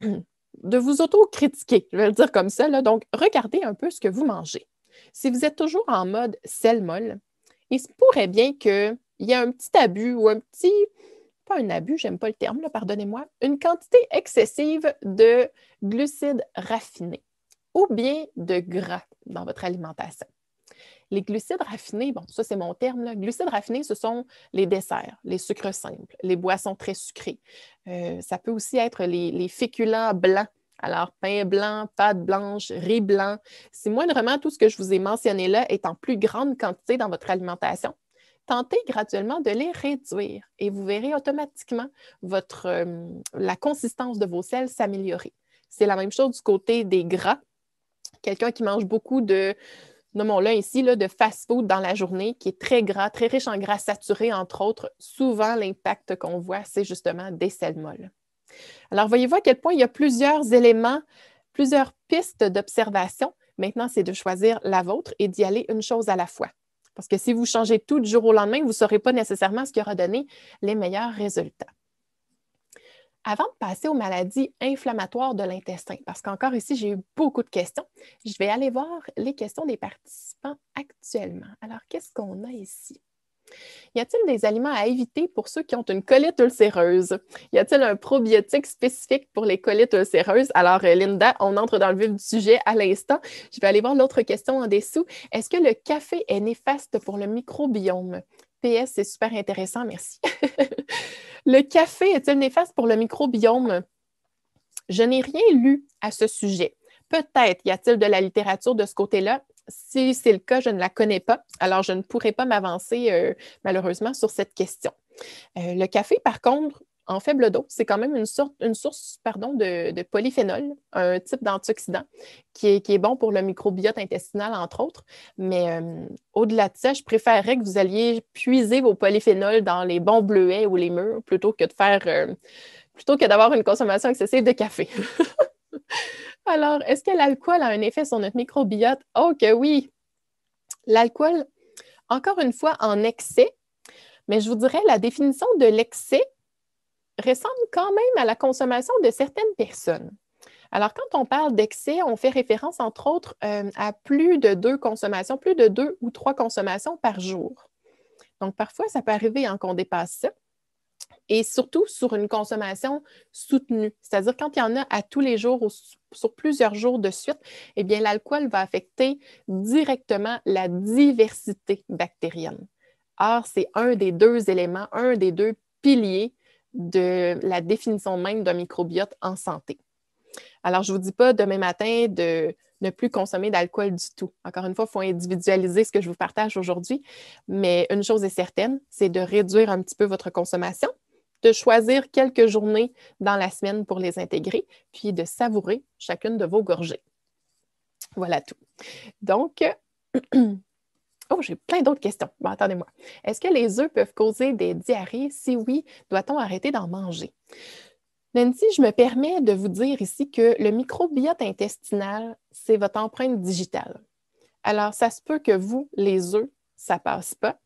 de vous critiquer je vais le dire comme ça. Donc, regardez un peu ce que vous mangez. Si vous êtes toujours en mode sel molle, il se pourrait bien qu'il y ait un petit abus ou un petit, pas un abus, j'aime pas le terme, pardonnez-moi, une quantité excessive de glucides raffinés ou bien de gras dans votre alimentation. Les glucides raffinés, bon, ça c'est mon terme, Les glucides raffinés, ce sont les desserts, les sucres simples, les boissons très sucrées. Euh, ça peut aussi être les, les féculents blancs alors, pain blanc, pâte blanche, riz blanc. Si moindrement tout ce que je vous ai mentionné là est en plus grande quantité dans votre alimentation, tentez graduellement de les réduire et vous verrez automatiquement votre, euh, la consistance de vos sels s'améliorer. C'est la même chose du côté des gras. Quelqu'un qui mange beaucoup de, nommons-le ainsi, de fast-food dans la journée qui est très gras, très riche en gras saturé, entre autres, souvent l'impact qu'on voit, c'est justement des molles. Alors, voyez-vous à quel point il y a plusieurs éléments, plusieurs pistes d'observation. Maintenant, c'est de choisir la vôtre et d'y aller une chose à la fois. Parce que si vous changez tout du jour au lendemain, vous ne saurez pas nécessairement ce qui aura donné les meilleurs résultats. Avant de passer aux maladies inflammatoires de l'intestin, parce qu'encore ici, j'ai eu beaucoup de questions, je vais aller voir les questions des participants actuellement. Alors, qu'est-ce qu'on a ici? Y a-t-il des aliments à éviter pour ceux qui ont une colite ulcéreuse? Y a-t-il un probiotique spécifique pour les colites ulcéreuses? Alors, euh, Linda, on entre dans le vif du sujet à l'instant. Je vais aller voir l'autre question en dessous. Est-ce que le café est néfaste pour le microbiome? c'est super intéressant, merci. le café est-il néfaste pour le microbiome? Je n'ai rien lu à ce sujet. Peut-être y a-t-il de la littérature de ce côté-là. Si c'est le cas, je ne la connais pas, alors je ne pourrais pas m'avancer euh, malheureusement sur cette question. Euh, le café, par contre, en faible dose, c'est quand même une, sorte, une source pardon, de, polyphénol, un type d'antioxydant qui est, qui est, bon pour le microbiote intestinal, entre autres. Mais euh, au-delà de ça, je préférerais que vous alliez puiser vos polyphénols dans les bons bleuets ou les murs plutôt que de faire euh, plutôt que d'avoir une consommation excessive de café. Alors, est-ce que l'alcool a un effet sur notre microbiote? Oh que oui! L'alcool, encore une fois, en excès, mais je vous dirais la définition de l'excès ressemble quand même à la consommation de certaines personnes. Alors, quand on parle d'excès, on fait référence, entre autres, euh, à plus de deux consommations, plus de deux ou trois consommations par jour. Donc, parfois, ça peut arriver hein, qu'on dépasse ça. Et surtout sur une consommation soutenue, c'est-à-dire quand il y en a à tous les jours ou sur plusieurs jours de suite, eh bien, l'alcool va affecter directement la diversité bactérienne. Or, c'est un des deux éléments, un des deux piliers de la définition même d'un microbiote en santé. Alors, je ne vous dis pas demain matin de ne plus consommer d'alcool du tout. Encore une fois, il faut individualiser ce que je vous partage aujourd'hui, mais une chose est certaine, c'est de réduire un petit peu votre consommation, de choisir quelques journées dans la semaine pour les intégrer, puis de savourer chacune de vos gorgées. Voilà tout. Donc, Oh, j'ai plein d'autres questions. Bon, attendez-moi. Est-ce que les œufs peuvent causer des diarrhées? Si oui, doit-on arrêter d'en manger? Nancy, je me permets de vous dire ici que le microbiote intestinal, c'est votre empreinte digitale. Alors, ça se peut que vous, les œufs, ça passe pas,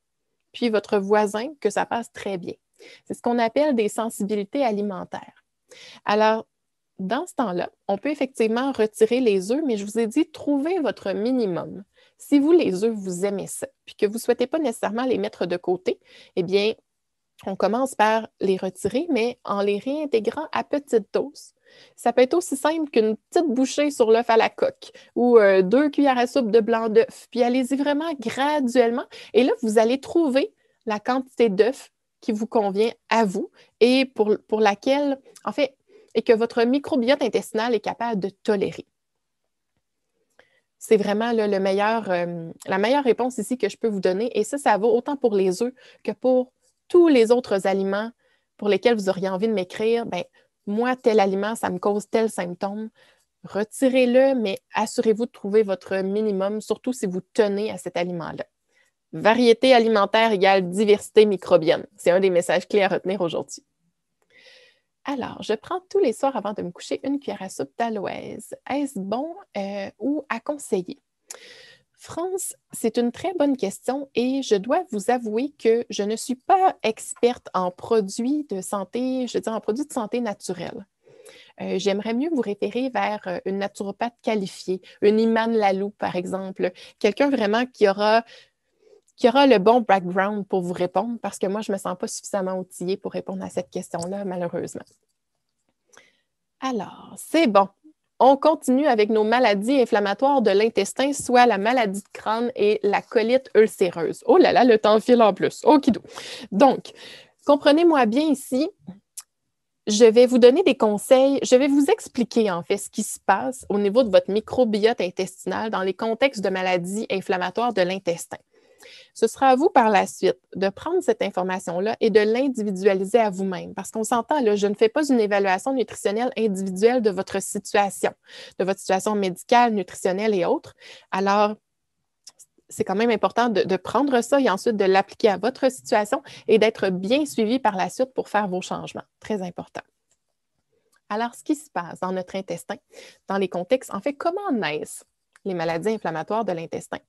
puis votre voisin, que ça passe très bien. C'est ce qu'on appelle des sensibilités alimentaires. Alors, dans ce temps-là, on peut effectivement retirer les œufs, mais je vous ai dit, trouvez votre minimum. Si vous, les œufs, vous aimez ça, puis que vous ne souhaitez pas nécessairement les mettre de côté, eh bien, on commence par les retirer, mais en les réintégrant à petite dose. Ça peut être aussi simple qu'une petite bouchée sur l'œuf à la coque ou euh, deux cuillères à soupe de blanc d'œuf. Puis allez-y vraiment graduellement. Et là, vous allez trouver la quantité d'œufs qui vous convient à vous et pour, pour laquelle, en fait, et que votre microbiote intestinal est capable de tolérer. C'est vraiment le meilleur, euh, la meilleure réponse ici que je peux vous donner. Et ça, ça vaut autant pour les œufs que pour tous les autres aliments pour lesquels vous auriez envie de m'écrire. Ben, moi, tel aliment, ça me cause tel symptôme. Retirez-le, mais assurez-vous de trouver votre minimum, surtout si vous tenez à cet aliment-là. Variété alimentaire égale diversité microbienne. C'est un des messages clés à retenir aujourd'hui. Alors, je prends tous les soirs avant de me coucher une cuillère à soupe d'aloès. Est-ce bon euh, ou à conseiller? France, c'est une très bonne question et je dois vous avouer que je ne suis pas experte en produits de santé, je veux dire en produits de santé naturels. Euh, j'aimerais mieux vous référer vers euh, une naturopathe qualifiée, une Imane Lalou, par exemple, quelqu'un vraiment qui aura qui aura le bon background pour vous répondre parce que moi, je ne me sens pas suffisamment outillée pour répondre à cette question-là, malheureusement. Alors, c'est bon. On continue avec nos maladies inflammatoires de l'intestin, soit la maladie de crâne et la colite ulcéreuse. Oh là là, le temps file en plus. Okidou. Donc, comprenez-moi bien ici, je vais vous donner des conseils, je vais vous expliquer en fait ce qui se passe au niveau de votre microbiote intestinal dans les contextes de maladies inflammatoires de l'intestin. Ce sera à vous par la suite de prendre cette information-là et de l'individualiser à vous-même. Parce qu'on s'entend, là, je ne fais pas une évaluation nutritionnelle individuelle de votre situation, de votre situation médicale, nutritionnelle et autres. Alors, c'est quand même important de, de, prendre ça et ensuite de l'appliquer à votre situation et d'être bien suivi par la suite pour faire vos changements. Très important. Alors, ce qui se passe dans notre intestin, dans les contextes, en fait, comment naissent les maladies inflammatoires de l'intestin?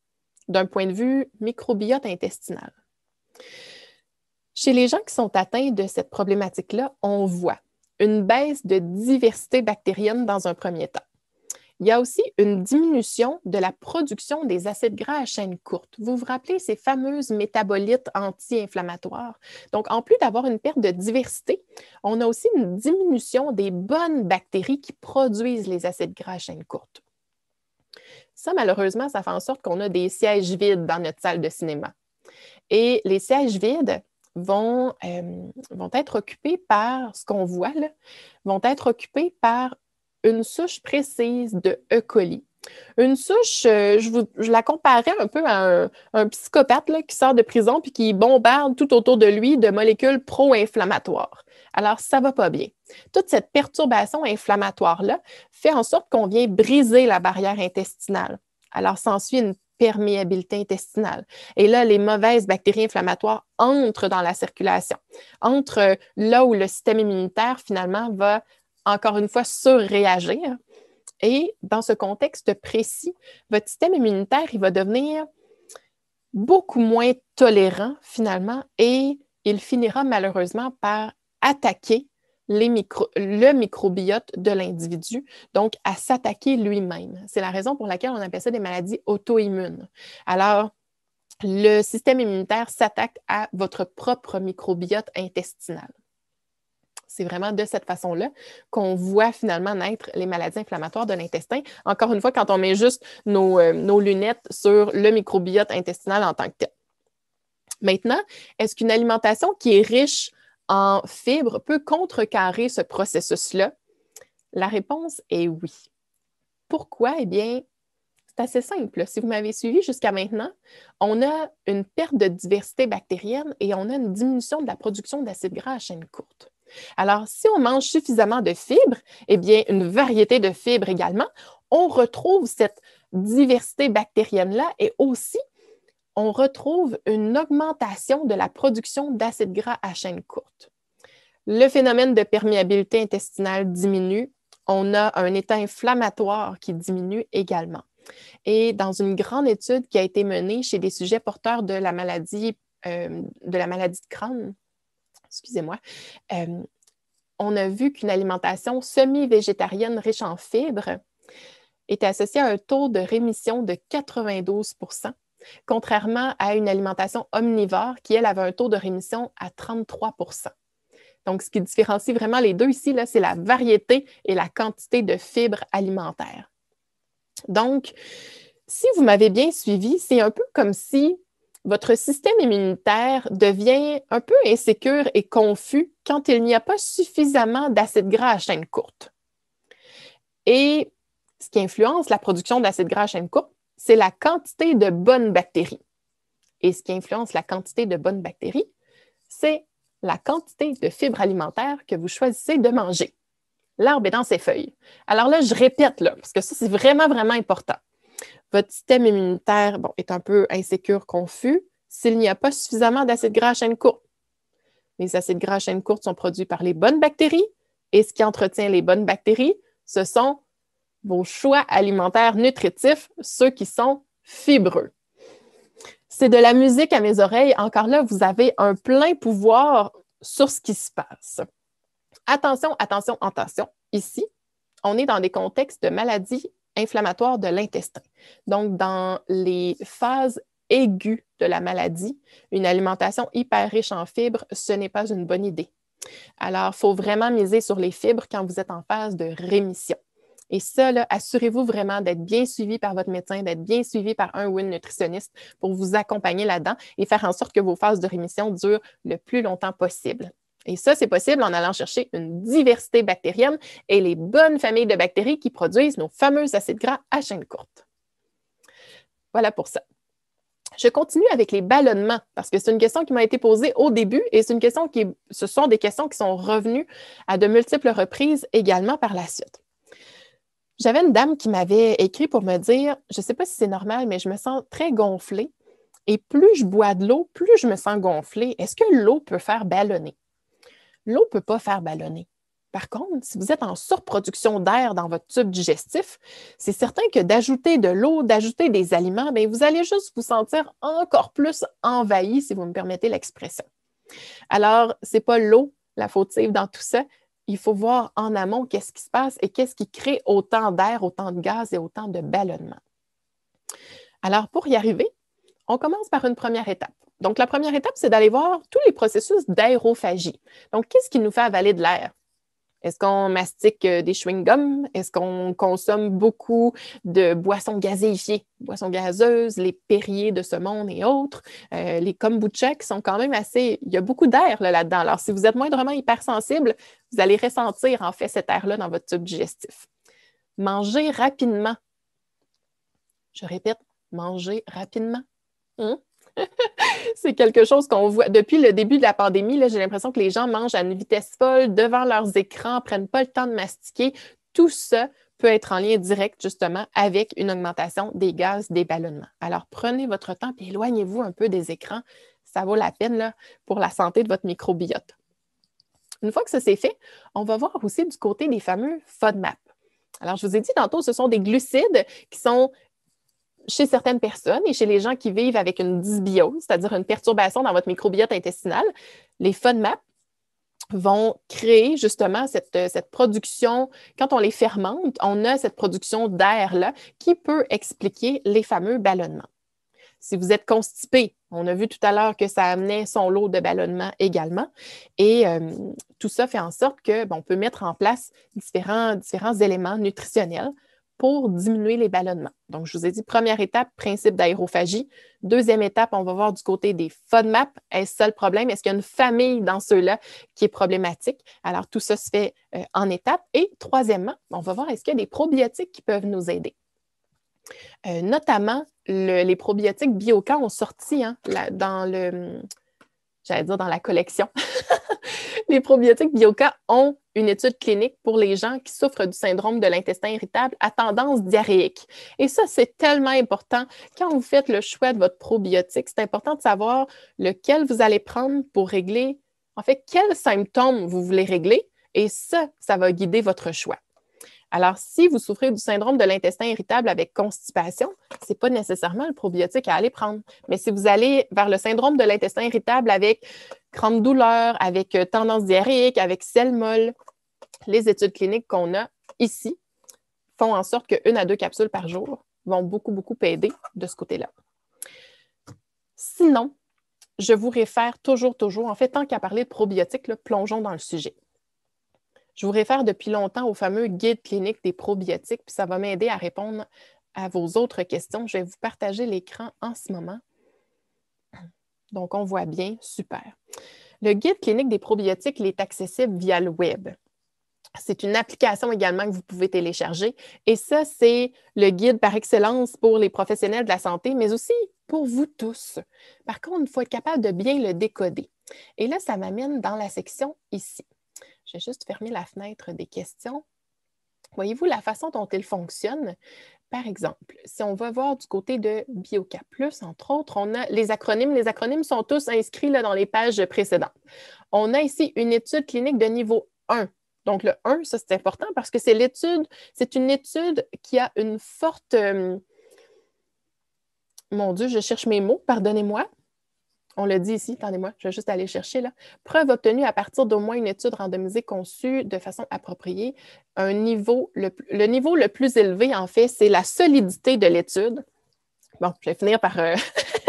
d'un point de vue microbiote intestinal. Chez les gens qui sont atteints de cette problématique-là, on voit une baisse de diversité bactérienne dans un premier temps. Il y a aussi une diminution de la production des acides gras à chaîne courte. Vous vous rappelez ces fameuses métabolites anti-inflammatoires. Donc, en plus d'avoir une perte de diversité, on a aussi une diminution des bonnes bactéries qui produisent les acides gras à chaîne courte malheureusement, ça fait en sorte qu'on a des sièges vides dans notre salle de cinéma. Et les sièges vides vont, euh, vont être occupés par ce qu'on voit, là, vont être occupés par une souche précise de E. coli. Une souche, euh, je, la comparais un peu à un, psychopathe qui sort de prison puis qui bombarde tout autour de lui de molécules pro-inflammatoires. Alors, ça va pas bien. Toute cette perturbation inflammatoire-là fait en sorte qu'on vient briser la barrière intestinale. Alors, s'ensuit une perméabilité intestinale. Et là, les mauvaises bactéries inflammatoires entrent dans la circulation, entrent euh, là où le système immunitaire, finalement, va encore une fois surréagir et dans ce contexte précis, votre système immunitaire, il va devenir beaucoup moins tolérant finalement et il finira malheureusement par attaquer le microbiote de l'individu, donc à s'attaquer lui-même. C'est la raison pour laquelle on appelle ça des maladies auto-immunes. Alors, le système immunitaire s'attaque à votre propre microbiote intestinal. C'est vraiment de cette façon-là qu'on voit finalement naître les maladies inflammatoires de l'intestin. Encore une fois, quand on met juste euh, nos, lunettes sur le microbiote intestinal en tant que tel. Maintenant, est-ce qu'une alimentation qui est riche en fibres peut contrecarrer ce processus-là? La réponse est oui. Pourquoi? Eh bien, c'est assez simple. Si vous m'avez suivi jusqu'à maintenant, on a une perte de diversité bactérienne et on a une diminution de la production d'acides gras à chaîne courte. Alors, si on mange suffisamment de fibres, eh bien, une variété de fibres également, on retrouve cette diversité bactérienne-là et aussi, on retrouve une augmentation de la production d'acides gras à chaîne courte. Le phénomène de perméabilité intestinale diminue. On a un état inflammatoire qui diminue également. Et dans une grande étude qui a été menée chez des sujets porteurs de la maladie, euh, de, la maladie de Crohn, excusez-moi, euh, on a vu qu'une alimentation semi-végétarienne riche en fibres était associée à un taux de rémission de 92 contrairement à une alimentation omnivore qui, elle, avait un taux de rémission à 33 Donc, ce qui différencie vraiment les deux ici, c'est la variété et la quantité de fibres alimentaires. Donc, si vous m'avez bien suivi, c'est un peu comme si votre système immunitaire devient un peu insécure et confus quand il n'y a pas suffisamment d'acide gras à chaîne courte. Et ce qui influence la production d'acide gras à chaîne courte, c'est la quantité de bonnes bactéries. Et ce qui influence la quantité de bonnes bactéries, c'est la quantité de fibres alimentaires que vous choisissez de manger. L'arbre est dans ses feuilles. Alors là, je répète, là, parce que ça, c'est vraiment, vraiment important. Votre système immunitaire bon, est un peu insécure, confus, s'il n'y a pas suffisamment d'acides gras à chaîne courte. Les acides gras à chaîne courte sont produits par les bonnes bactéries et ce qui entretient les bonnes bactéries, ce sont vos choix alimentaires nutritifs, ceux qui sont fibreux. C'est de la musique à mes oreilles. Encore là, vous avez un plein pouvoir sur ce qui se passe. Attention, attention, attention. Ici, on est dans des contextes de maladies inflammatoire de l'intestin. Donc, dans les phases aiguës de la maladie, une alimentation hyper riche en fibres, ce n'est pas une bonne idée. Alors, il faut vraiment miser sur les fibres quand vous êtes en phase de rémission. Et ça, assurez-vous vraiment d'être bien suivi par votre médecin, d'être bien suivi par un ou une nutritionniste pour vous accompagner là-dedans et faire en sorte que vos phases de rémission durent le plus longtemps possible. Et ça, c'est possible en allant chercher une diversité bactérienne et les bonnes familles de bactéries qui produisent nos fameux acides gras à chaîne courte. Voilà pour ça. Je continue avec les ballonnements parce que c'est une question qui m'a été posée au début et c'est une question qui, ce sont des questions qui sont revenues à de multiples reprises également par la suite. J'avais une dame qui m'avait écrit pour me dire, je ne sais pas si c'est normal, mais je me sens très gonflée et plus je bois de l'eau, plus je me sens gonflée. Est-ce que l'eau peut faire ballonner? l'eau ne peut pas faire ballonner. Par contre, si vous êtes en surproduction d'air dans votre tube digestif, c'est certain que d'ajouter de l'eau, d'ajouter des aliments, bien, vous allez juste vous sentir encore plus envahi, si vous me permettez l'expression. Alors, ce n'est pas l'eau la fautive dans tout ça. Il faut voir en amont qu'est-ce qui se passe et qu'est-ce qui crée autant d'air, autant de gaz et autant de ballonnement. Alors, pour y arriver, on commence par une première étape. Donc, la première étape, c'est d'aller voir tous les processus d'aérophagie. Donc, qu'est-ce qui nous fait avaler de l'air? Est-ce qu'on mastique euh, des chewing-gums? Est-ce qu'on consomme beaucoup de boissons gazéifiées, boissons gazeuses, les périers de ce monde et autres? Euh, les kombucha qui sont quand même assez. Il y a beaucoup d'air là-dedans. Alors, si vous êtes moindrement hypersensible, vous allez ressentir en fait cet air-là dans votre tube digestif. Manger rapidement. Je répète, manger rapidement. Hein? c'est quelque chose qu'on voit depuis le début de la pandémie. J'ai l'impression que les gens mangent à une vitesse folle devant leurs écrans, prennent pas le temps de mastiquer. Tout ça peut être en lien direct justement avec une augmentation des gaz des ballonnements. Alors prenez votre temps et éloignez-vous un peu des écrans. Ça vaut la peine pour la santé de votre microbiote. Une fois que ça c'est fait, on va voir aussi du côté des fameux FODMAP. Alors, je vous ai dit tantôt, ce sont des glucides qui sont chez certaines personnes et chez les gens qui vivent avec une dysbiose, c'est-à-dire une perturbation dans votre microbiote intestinal, les FODMAP vont créer justement euh, cette, production. Quand on les fermente, on a cette production d'air-là qui peut expliquer les fameux ballonnements. Si vous êtes constipé, on a vu tout à l'heure que ça amenait son lot de ballonnements également. Et euh, tout ça fait en sorte qu'on peut mettre en place différents éléments nutritionnels pour diminuer les ballonnements. Donc, je vous ai dit, première étape, principe d'aérophagie. Deuxième étape, on va voir du côté des FODMAP. Est-ce ça le problème? Est-ce qu'il y a une famille dans ceux-là qui est problématique? Alors, tout ça se fait euh, en étapes. Et troisièmement, on va voir est-ce qu'il y a des probiotiques qui peuvent nous aider. Euh, notamment, les probiotiques bioca ont sorti hein, dans le, j'allais dire dans la collection, les probiotiques bioca ont une étude clinique pour les gens qui souffrent du syndrome de l'intestin irritable à tendance diarrhéique. Et ça, c'est tellement important. Quand vous faites le choix de votre probiotique, c'est important de savoir lequel vous allez prendre pour régler, en fait, quels symptômes vous voulez régler. Et ça, ça va guider votre choix. Alors, si vous souffrez du syndrome de l'intestin irritable avec constipation, ce n'est pas nécessairement le probiotique à aller prendre. Mais si vous allez vers le syndrome de l'intestin irritable avec grande douleur, avec euh, tendance diarrhéique, avec sel molle, les études cliniques qu'on a ici font en sorte qu'une à deux capsules par jour vont beaucoup, beaucoup aider de ce côté-là. Sinon, je vous réfère toujours, toujours, en fait, tant qu'à parler de probiotiques, plongeons dans le sujet. Je vous réfère depuis longtemps au fameux guide clinique des probiotiques, puis ça va m'aider à répondre à vos autres questions. Je vais vous partager l'écran en ce moment. Donc, on voit bien, super. Le guide clinique des probiotiques il est accessible via le web. C'est une application également que vous pouvez télécharger. Et ça, c'est le guide par excellence pour les professionnels de la santé, mais aussi pour vous tous. Par contre, il faut être capable de bien le décoder. Et là, ça m'amène dans la section ici. Je vais juste fermer la fenêtre des questions. Voyez-vous la façon dont il fonctionne? Par exemple, si on va voir du côté de BioCap+, entre autres, on a les acronymes. Les acronymes sont tous inscrits dans les pages précédentes. On a ici une étude clinique de niveau 1 donc, le 1, ça, c'est important parce que c'est l'étude, c'est une étude qui a une forte. Euh, mon Dieu, je cherche mes mots, pardonnez-moi. On le dit ici, attendez-moi, je vais juste aller chercher là. Preuve obtenue à partir d'au moins une étude randomisée conçue de façon appropriée. niveau, le, niveau le plus élevé, en fait, c'est la solidité de l'étude. Bon, je vais finir par, euh,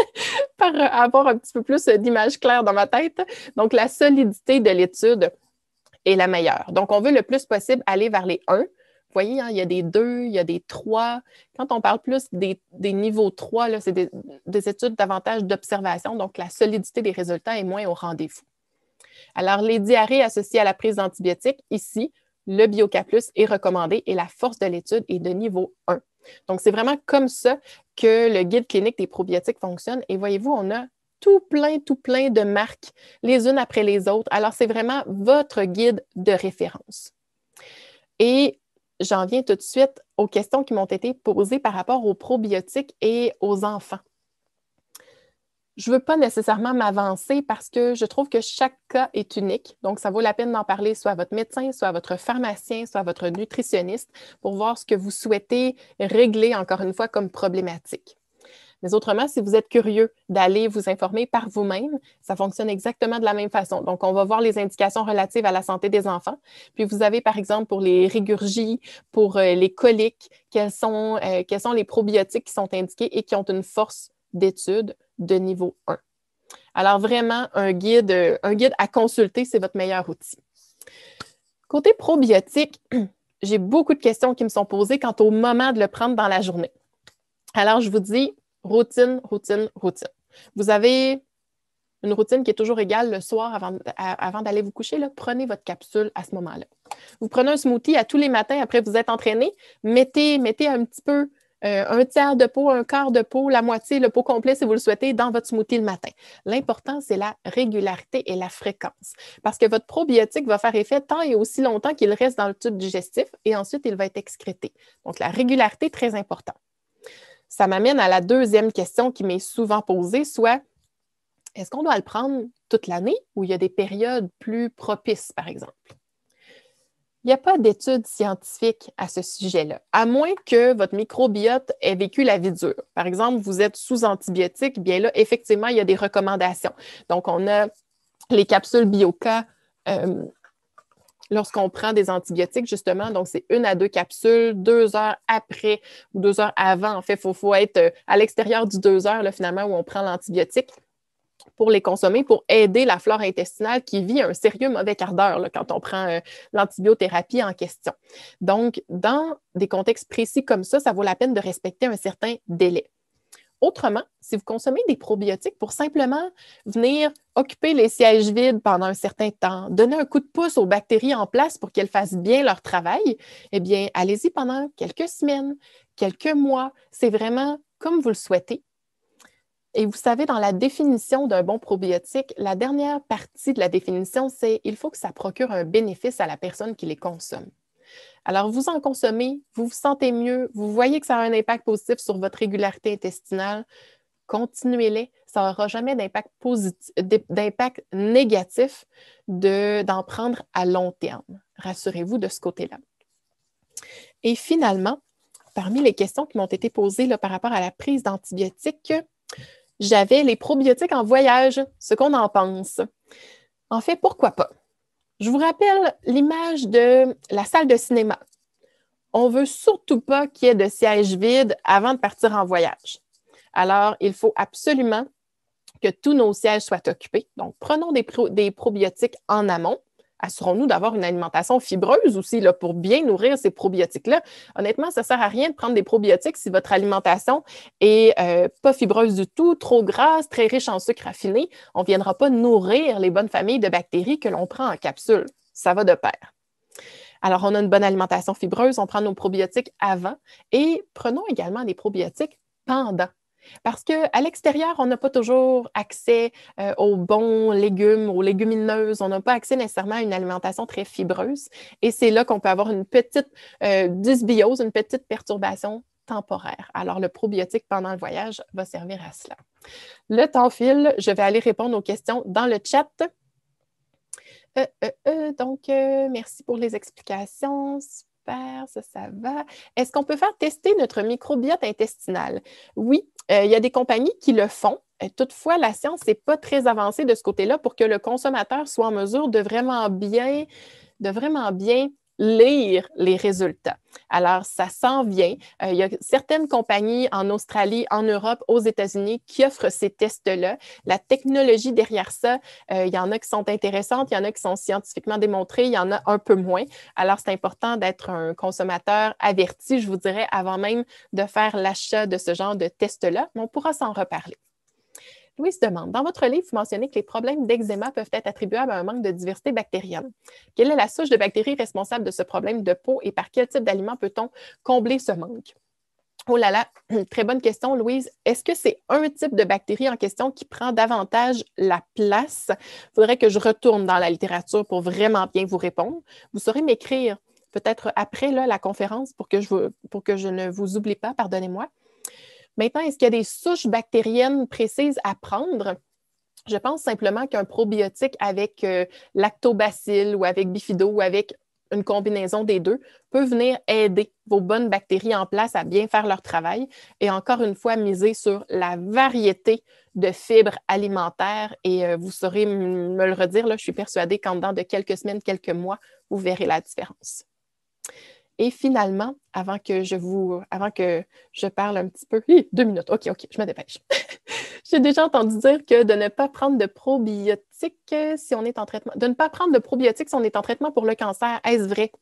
par euh, avoir un petit peu plus d'image claires dans ma tête. Donc, la solidité de l'étude est la meilleure. Donc, on veut le plus possible aller vers les 1. Vous voyez, hein, il y a des 2, il y a des 3. Quand on parle plus des, niveaux 3, c'est des, études davantage d'observation, donc la solidité des résultats est moins au rendez-vous. Alors, les diarrhées associées à la prise d'antibiotiques, ici, le Bioca Plus est recommandé et la force de l'étude est de niveau 1. Donc, c'est vraiment comme ça que le guide clinique des probiotiques fonctionne. Et voyez-vous, on a tout plein, tout plein de marques les unes après les autres. Alors, c'est vraiment votre guide de référence. Et j'en viens tout de suite aux questions qui m'ont été posées par rapport aux probiotiques et aux enfants. Je ne veux pas nécessairement m'avancer parce que je trouve que chaque cas est unique. Donc, ça vaut la peine d'en parler soit à votre médecin, soit à votre pharmacien, soit à votre nutritionniste pour voir ce que vous souhaitez régler, encore une fois, comme problématique. Mais autrement, si vous êtes curieux d'aller vous informer par vous-même, ça fonctionne exactement de la même façon. Donc, on va voir les indications relatives à la santé des enfants. Puis, vous avez, par exemple, pour les régurgies, pour euh, les coliques, quels sont, euh, sont les probiotiques qui sont indiqués et qui ont une force d'étude de niveau 1. Alors, vraiment, un guide, euh, un guide à consulter, c'est votre meilleur outil. Côté probiotique, j'ai beaucoup de questions qui me sont posées quant au moment de le prendre dans la journée. Alors, je vous dis, routine, routine, routine. Vous avez une routine qui est toujours égale le soir avant, d'aller vous coucher, prenez votre capsule à ce moment-là. Vous prenez un smoothie à tous les matins après vous êtes entraîné, mettez, mettez un petit peu, euh, un tiers de pot, un quart de pot, la moitié, le pot complet si vous le souhaitez, dans votre smoothie le matin. L'important, c'est la régularité et la fréquence parce que votre probiotique va faire effet tant et aussi longtemps qu'il reste dans le tube digestif et ensuite il va être excrété. Donc, la régularité, très importante ça m'amène à la deuxième question qui m'est souvent posée, soit est-ce qu'on doit le prendre toute l'année ou il y a des périodes plus propices, par exemple? Il n'y a pas d'études scientifiques à ce sujet-là, à moins que votre microbiote ait vécu la vie dure. Par exemple, vous êtes sous antibiotiques, bien là, effectivement, il y a des recommandations. Donc, on a les capsules Bioca euh, lorsqu'on prend des antibiotiques, justement. Donc, c'est une à deux capsules, deux heures après ou deux heures avant. En fait, il faut, faut, être euh, à l'extérieur du deux heures, finalement, où on prend l'antibiotique pour les consommer, pour aider la flore intestinale qui vit un sérieux mauvais quart d'heure quand on prend euh, l'antibiothérapie en question. Donc, dans des contextes précis comme ça, ça vaut la peine de respecter un certain délai. Autrement, si vous consommez des probiotiques pour simplement venir occuper les sièges vides pendant un certain temps, donner un coup de pouce aux bactéries en place pour qu'elles fassent bien leur travail, eh bien, allez-y pendant quelques semaines, quelques mois. C'est vraiment comme vous le souhaitez. Et vous savez, dans la définition d'un bon probiotique, la dernière partie de la définition, c'est il faut que ça procure un bénéfice à la personne qui les consomme. Alors, vous en consommez, vous vous sentez mieux, vous voyez que ça a un impact positif sur votre régularité intestinale, continuez-les. Ça n'aura jamais d'impact négatif d'en prendre à long terme. Rassurez-vous de ce côté-là. Et finalement, parmi les questions qui m'ont été posées là, par rapport à la prise d'antibiotiques, j'avais les probiotiques en voyage, ce qu'on en pense. En fait, pourquoi pas? Je vous rappelle l'image de la salle de cinéma. On ne veut surtout pas qu'il y ait de sièges vides avant de partir en voyage. Alors, il faut absolument que tous nos sièges soient occupés. Donc, prenons des, des probiotiques en amont assurons-nous d'avoir une alimentation fibreuse aussi là, pour bien nourrir ces probiotiques-là. Honnêtement, ça ne sert à rien de prendre des probiotiques si votre alimentation est euh, pas fibreuse du tout, trop grasse, très riche en sucre raffiné. On ne viendra pas nourrir les bonnes familles de bactéries que l'on prend en capsule. Ça va de pair. Alors, on a une bonne alimentation fibreuse, on prend nos probiotiques avant et prenons également des probiotiques pendant parce qu'à l'extérieur, on n'a pas toujours accès euh, aux bons légumes, aux légumineuses. On n'a pas accès nécessairement à une alimentation très fibreuse. Et c'est là qu'on peut avoir une petite euh, dysbiose, une petite perturbation temporaire. Alors, le probiotique pendant le voyage va servir à cela. Le temps file. Je vais aller répondre aux questions dans le chat. Euh, donc, merci pour les explications ça, ça va. Est-ce qu'on peut faire tester notre microbiote intestinal? Oui, euh, il y a des compagnies qui le font. Euh, toutefois, la science n'est pas très avancée de ce côté-là pour que le consommateur soit en mesure de vraiment bien, de vraiment bien lire les résultats. Alors, ça s'en vient. Euh, il y a certaines compagnies en Australie, en Europe, aux États-Unis qui offrent ces tests-là. La technologie derrière ça, euh, il y en a qui sont intéressantes, il y en a qui sont scientifiquement démontrées, il y en a un peu moins. Alors, c'est important d'être un consommateur averti, je vous dirais, avant même de faire l'achat de ce genre de tests là mais On pourra s'en reparler. Louise demande, dans votre livre, vous mentionnez que les problèmes d'eczéma peuvent être attribuables à un manque de diversité bactérienne. Quelle est la souche de bactéries responsable de ce problème de peau et par quel type d'aliments peut-on combler ce manque? Oh là là, très bonne question, Louise. Est-ce que c'est un type de bactérie en question qui prend davantage la place? Il faudrait que je retourne dans la littérature pour vraiment bien vous répondre. Vous saurez m'écrire peut-être après la conférence pour que je ne vous oublie pas, pardonnez-moi. Maintenant, est-ce qu'il y a des souches bactériennes précises à prendre? Je pense simplement qu'un probiotique avec euh, lactobacille ou avec bifido ou avec une combinaison des deux peut venir aider vos bonnes bactéries en place à bien faire leur travail et encore une fois miser sur la variété de fibres alimentaires et euh, vous saurez me le redire, je suis persuadée qu'en dedans de quelques semaines, quelques mois, vous verrez la différence. Et finalement, avant que je vous, avant que je parle un petit peu, deux minutes, ok, ok, je me dépêche. J'ai déjà entendu dire que de ne pas prendre de probiotiques euh, si on est en traitement, de ne pas prendre de probiotiques si on est en traitement pour le cancer, est-ce vrai?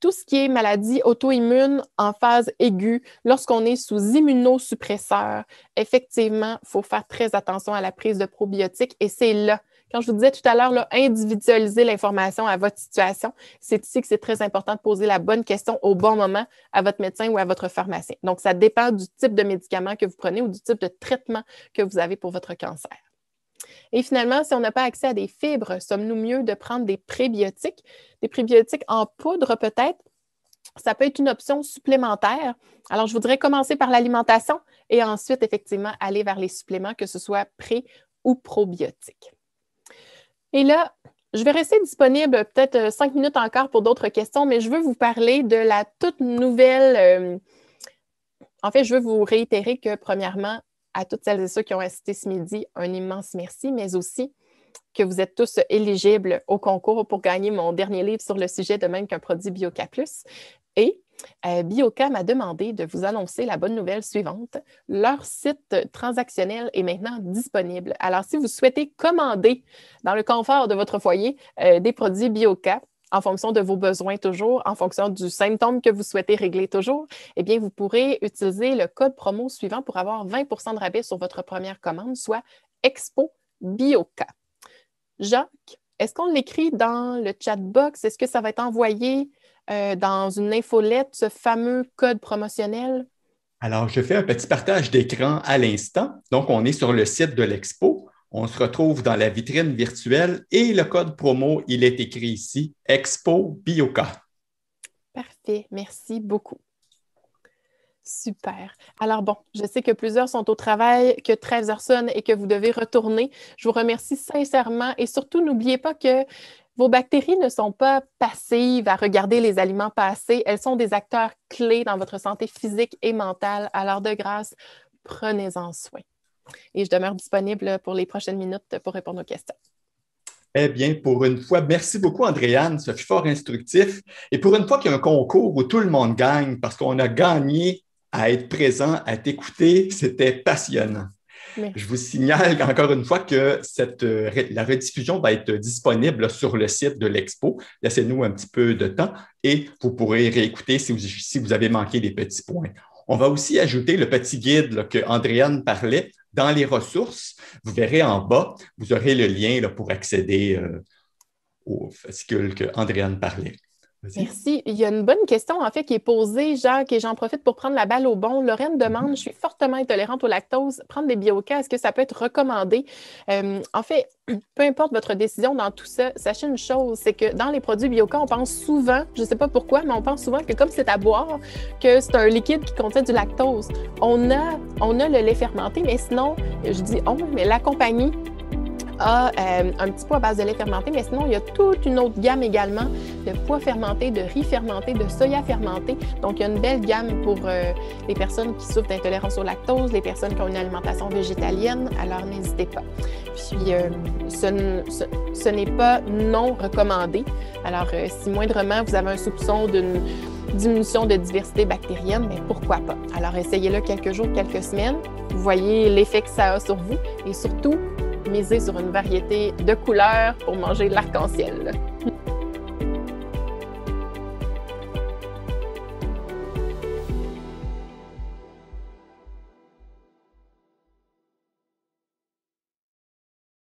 Tout ce qui est maladie auto-immune en phase aiguë, lorsqu'on est sous immunosuppresseur, effectivement, il faut faire très attention à la prise de probiotiques et c'est là quand je vous disais tout à l'heure, individualiser l'information à votre situation, c'est ici que c'est très important de poser la bonne question au bon moment à votre médecin ou à votre pharmacien. Donc, ça dépend du type de médicament que vous prenez ou du type de traitement que vous avez pour votre cancer. Et finalement, si on n'a pas accès à des fibres, sommes-nous mieux de prendre des prébiotiques, des prébiotiques en poudre peut-être? Ça peut être une option supplémentaire. Alors, je voudrais commencer par l'alimentation et ensuite, effectivement, aller vers les suppléments, que ce soit pré ou probiotiques. Et là, je vais rester disponible peut-être euh, cinq minutes encore pour d'autres questions, mais je veux vous parler de la toute nouvelle. Euh, en fait, je veux vous réitérer que, premièrement, à toutes celles et ceux qui ont assisté ce midi, un immense merci, mais aussi que vous êtes tous éligibles au concours pour gagner mon dernier livre sur le sujet, de même qu'un produit BioCA. Et euh, Bioca m'a demandé de vous annoncer la bonne nouvelle suivante. Leur site transactionnel est maintenant disponible. Alors, si vous souhaitez commander dans le confort de votre foyer euh, des produits Bioca, en fonction de vos besoins toujours, en fonction du symptôme que vous souhaitez régler toujours, eh bien, vous pourrez utiliser le code promo suivant pour avoir 20 de rabais sur votre première commande, soit Expo Bioca. Jacques, est-ce qu'on l'écrit dans le chat box? Est-ce que ça va être envoyé euh, dans une infolette, ce fameux code promotionnel? Alors, je fais un petit partage d'écran à l'instant. Donc, on est sur le site de l'expo. On se retrouve dans la vitrine virtuelle et le code promo, il est écrit ici, Expo Bioca. Parfait, merci beaucoup. Super. Alors bon, je sais que plusieurs sont au travail, que 13 heures sonnent et que vous devez retourner. Je vous remercie sincèrement et surtout, n'oubliez pas que vos bactéries ne sont pas passives à regarder les aliments passer. Elles sont des acteurs clés dans votre santé physique et mentale. Alors, de grâce, prenez-en soin. Et je demeure disponible pour les prochaines minutes pour répondre aux questions. Eh bien, pour une fois, merci beaucoup, Andréane. Ce fut fort instructif. Et pour une fois qu'il y a un concours où tout le monde gagne, parce qu'on a gagné à être présent, à t'écouter, c'était passionnant. Je vous signale encore une fois que cette, euh, la rediffusion va être disponible sur le site de l'expo. Laissez-nous un petit peu de temps et vous pourrez réécouter si vous, si vous avez manqué des petits points. On va aussi ajouter le petit guide que Andréane parlait dans les ressources. Vous verrez en bas, vous aurez le lien pour accéder euh, au fascicule que Andréane parlait. Merci. Il y a une bonne question, en fait, qui est posée, Jacques, et j'en profite pour prendre la balle au bon. Lorraine demande, je suis fortement intolérante au lactose, prendre des bioca, est-ce que ça peut être recommandé? Euh, en fait, peu importe votre décision dans tout ça, sachez une chose, c'est que dans les produits bioca, on pense souvent, je ne sais pas pourquoi, mais on pense souvent que comme c'est à boire, que c'est un liquide qui contient du lactose. On a, on a le lait fermenté, mais sinon, je dis on, mais la compagnie a euh, un petit poids à base de lait fermenté, mais sinon, il y a toute une autre gamme également de pois fermentés, de riz fermenté, de soya fermenté. Donc, il y a une belle gamme pour euh, les personnes qui souffrent d'intolérance au lactose, les personnes qui ont une alimentation végétalienne. Alors, n'hésitez pas. Puis, euh, ce, n'est pas non recommandé. Alors, si moindrement vous avez un soupçon d'une diminution de diversité bactérienne, mais pourquoi pas? Alors essayez-le quelques jours, quelques semaines. Vous voyez l'effet que ça a sur vous et surtout, miser sur une variété de couleurs pour manger l'arc-en-ciel.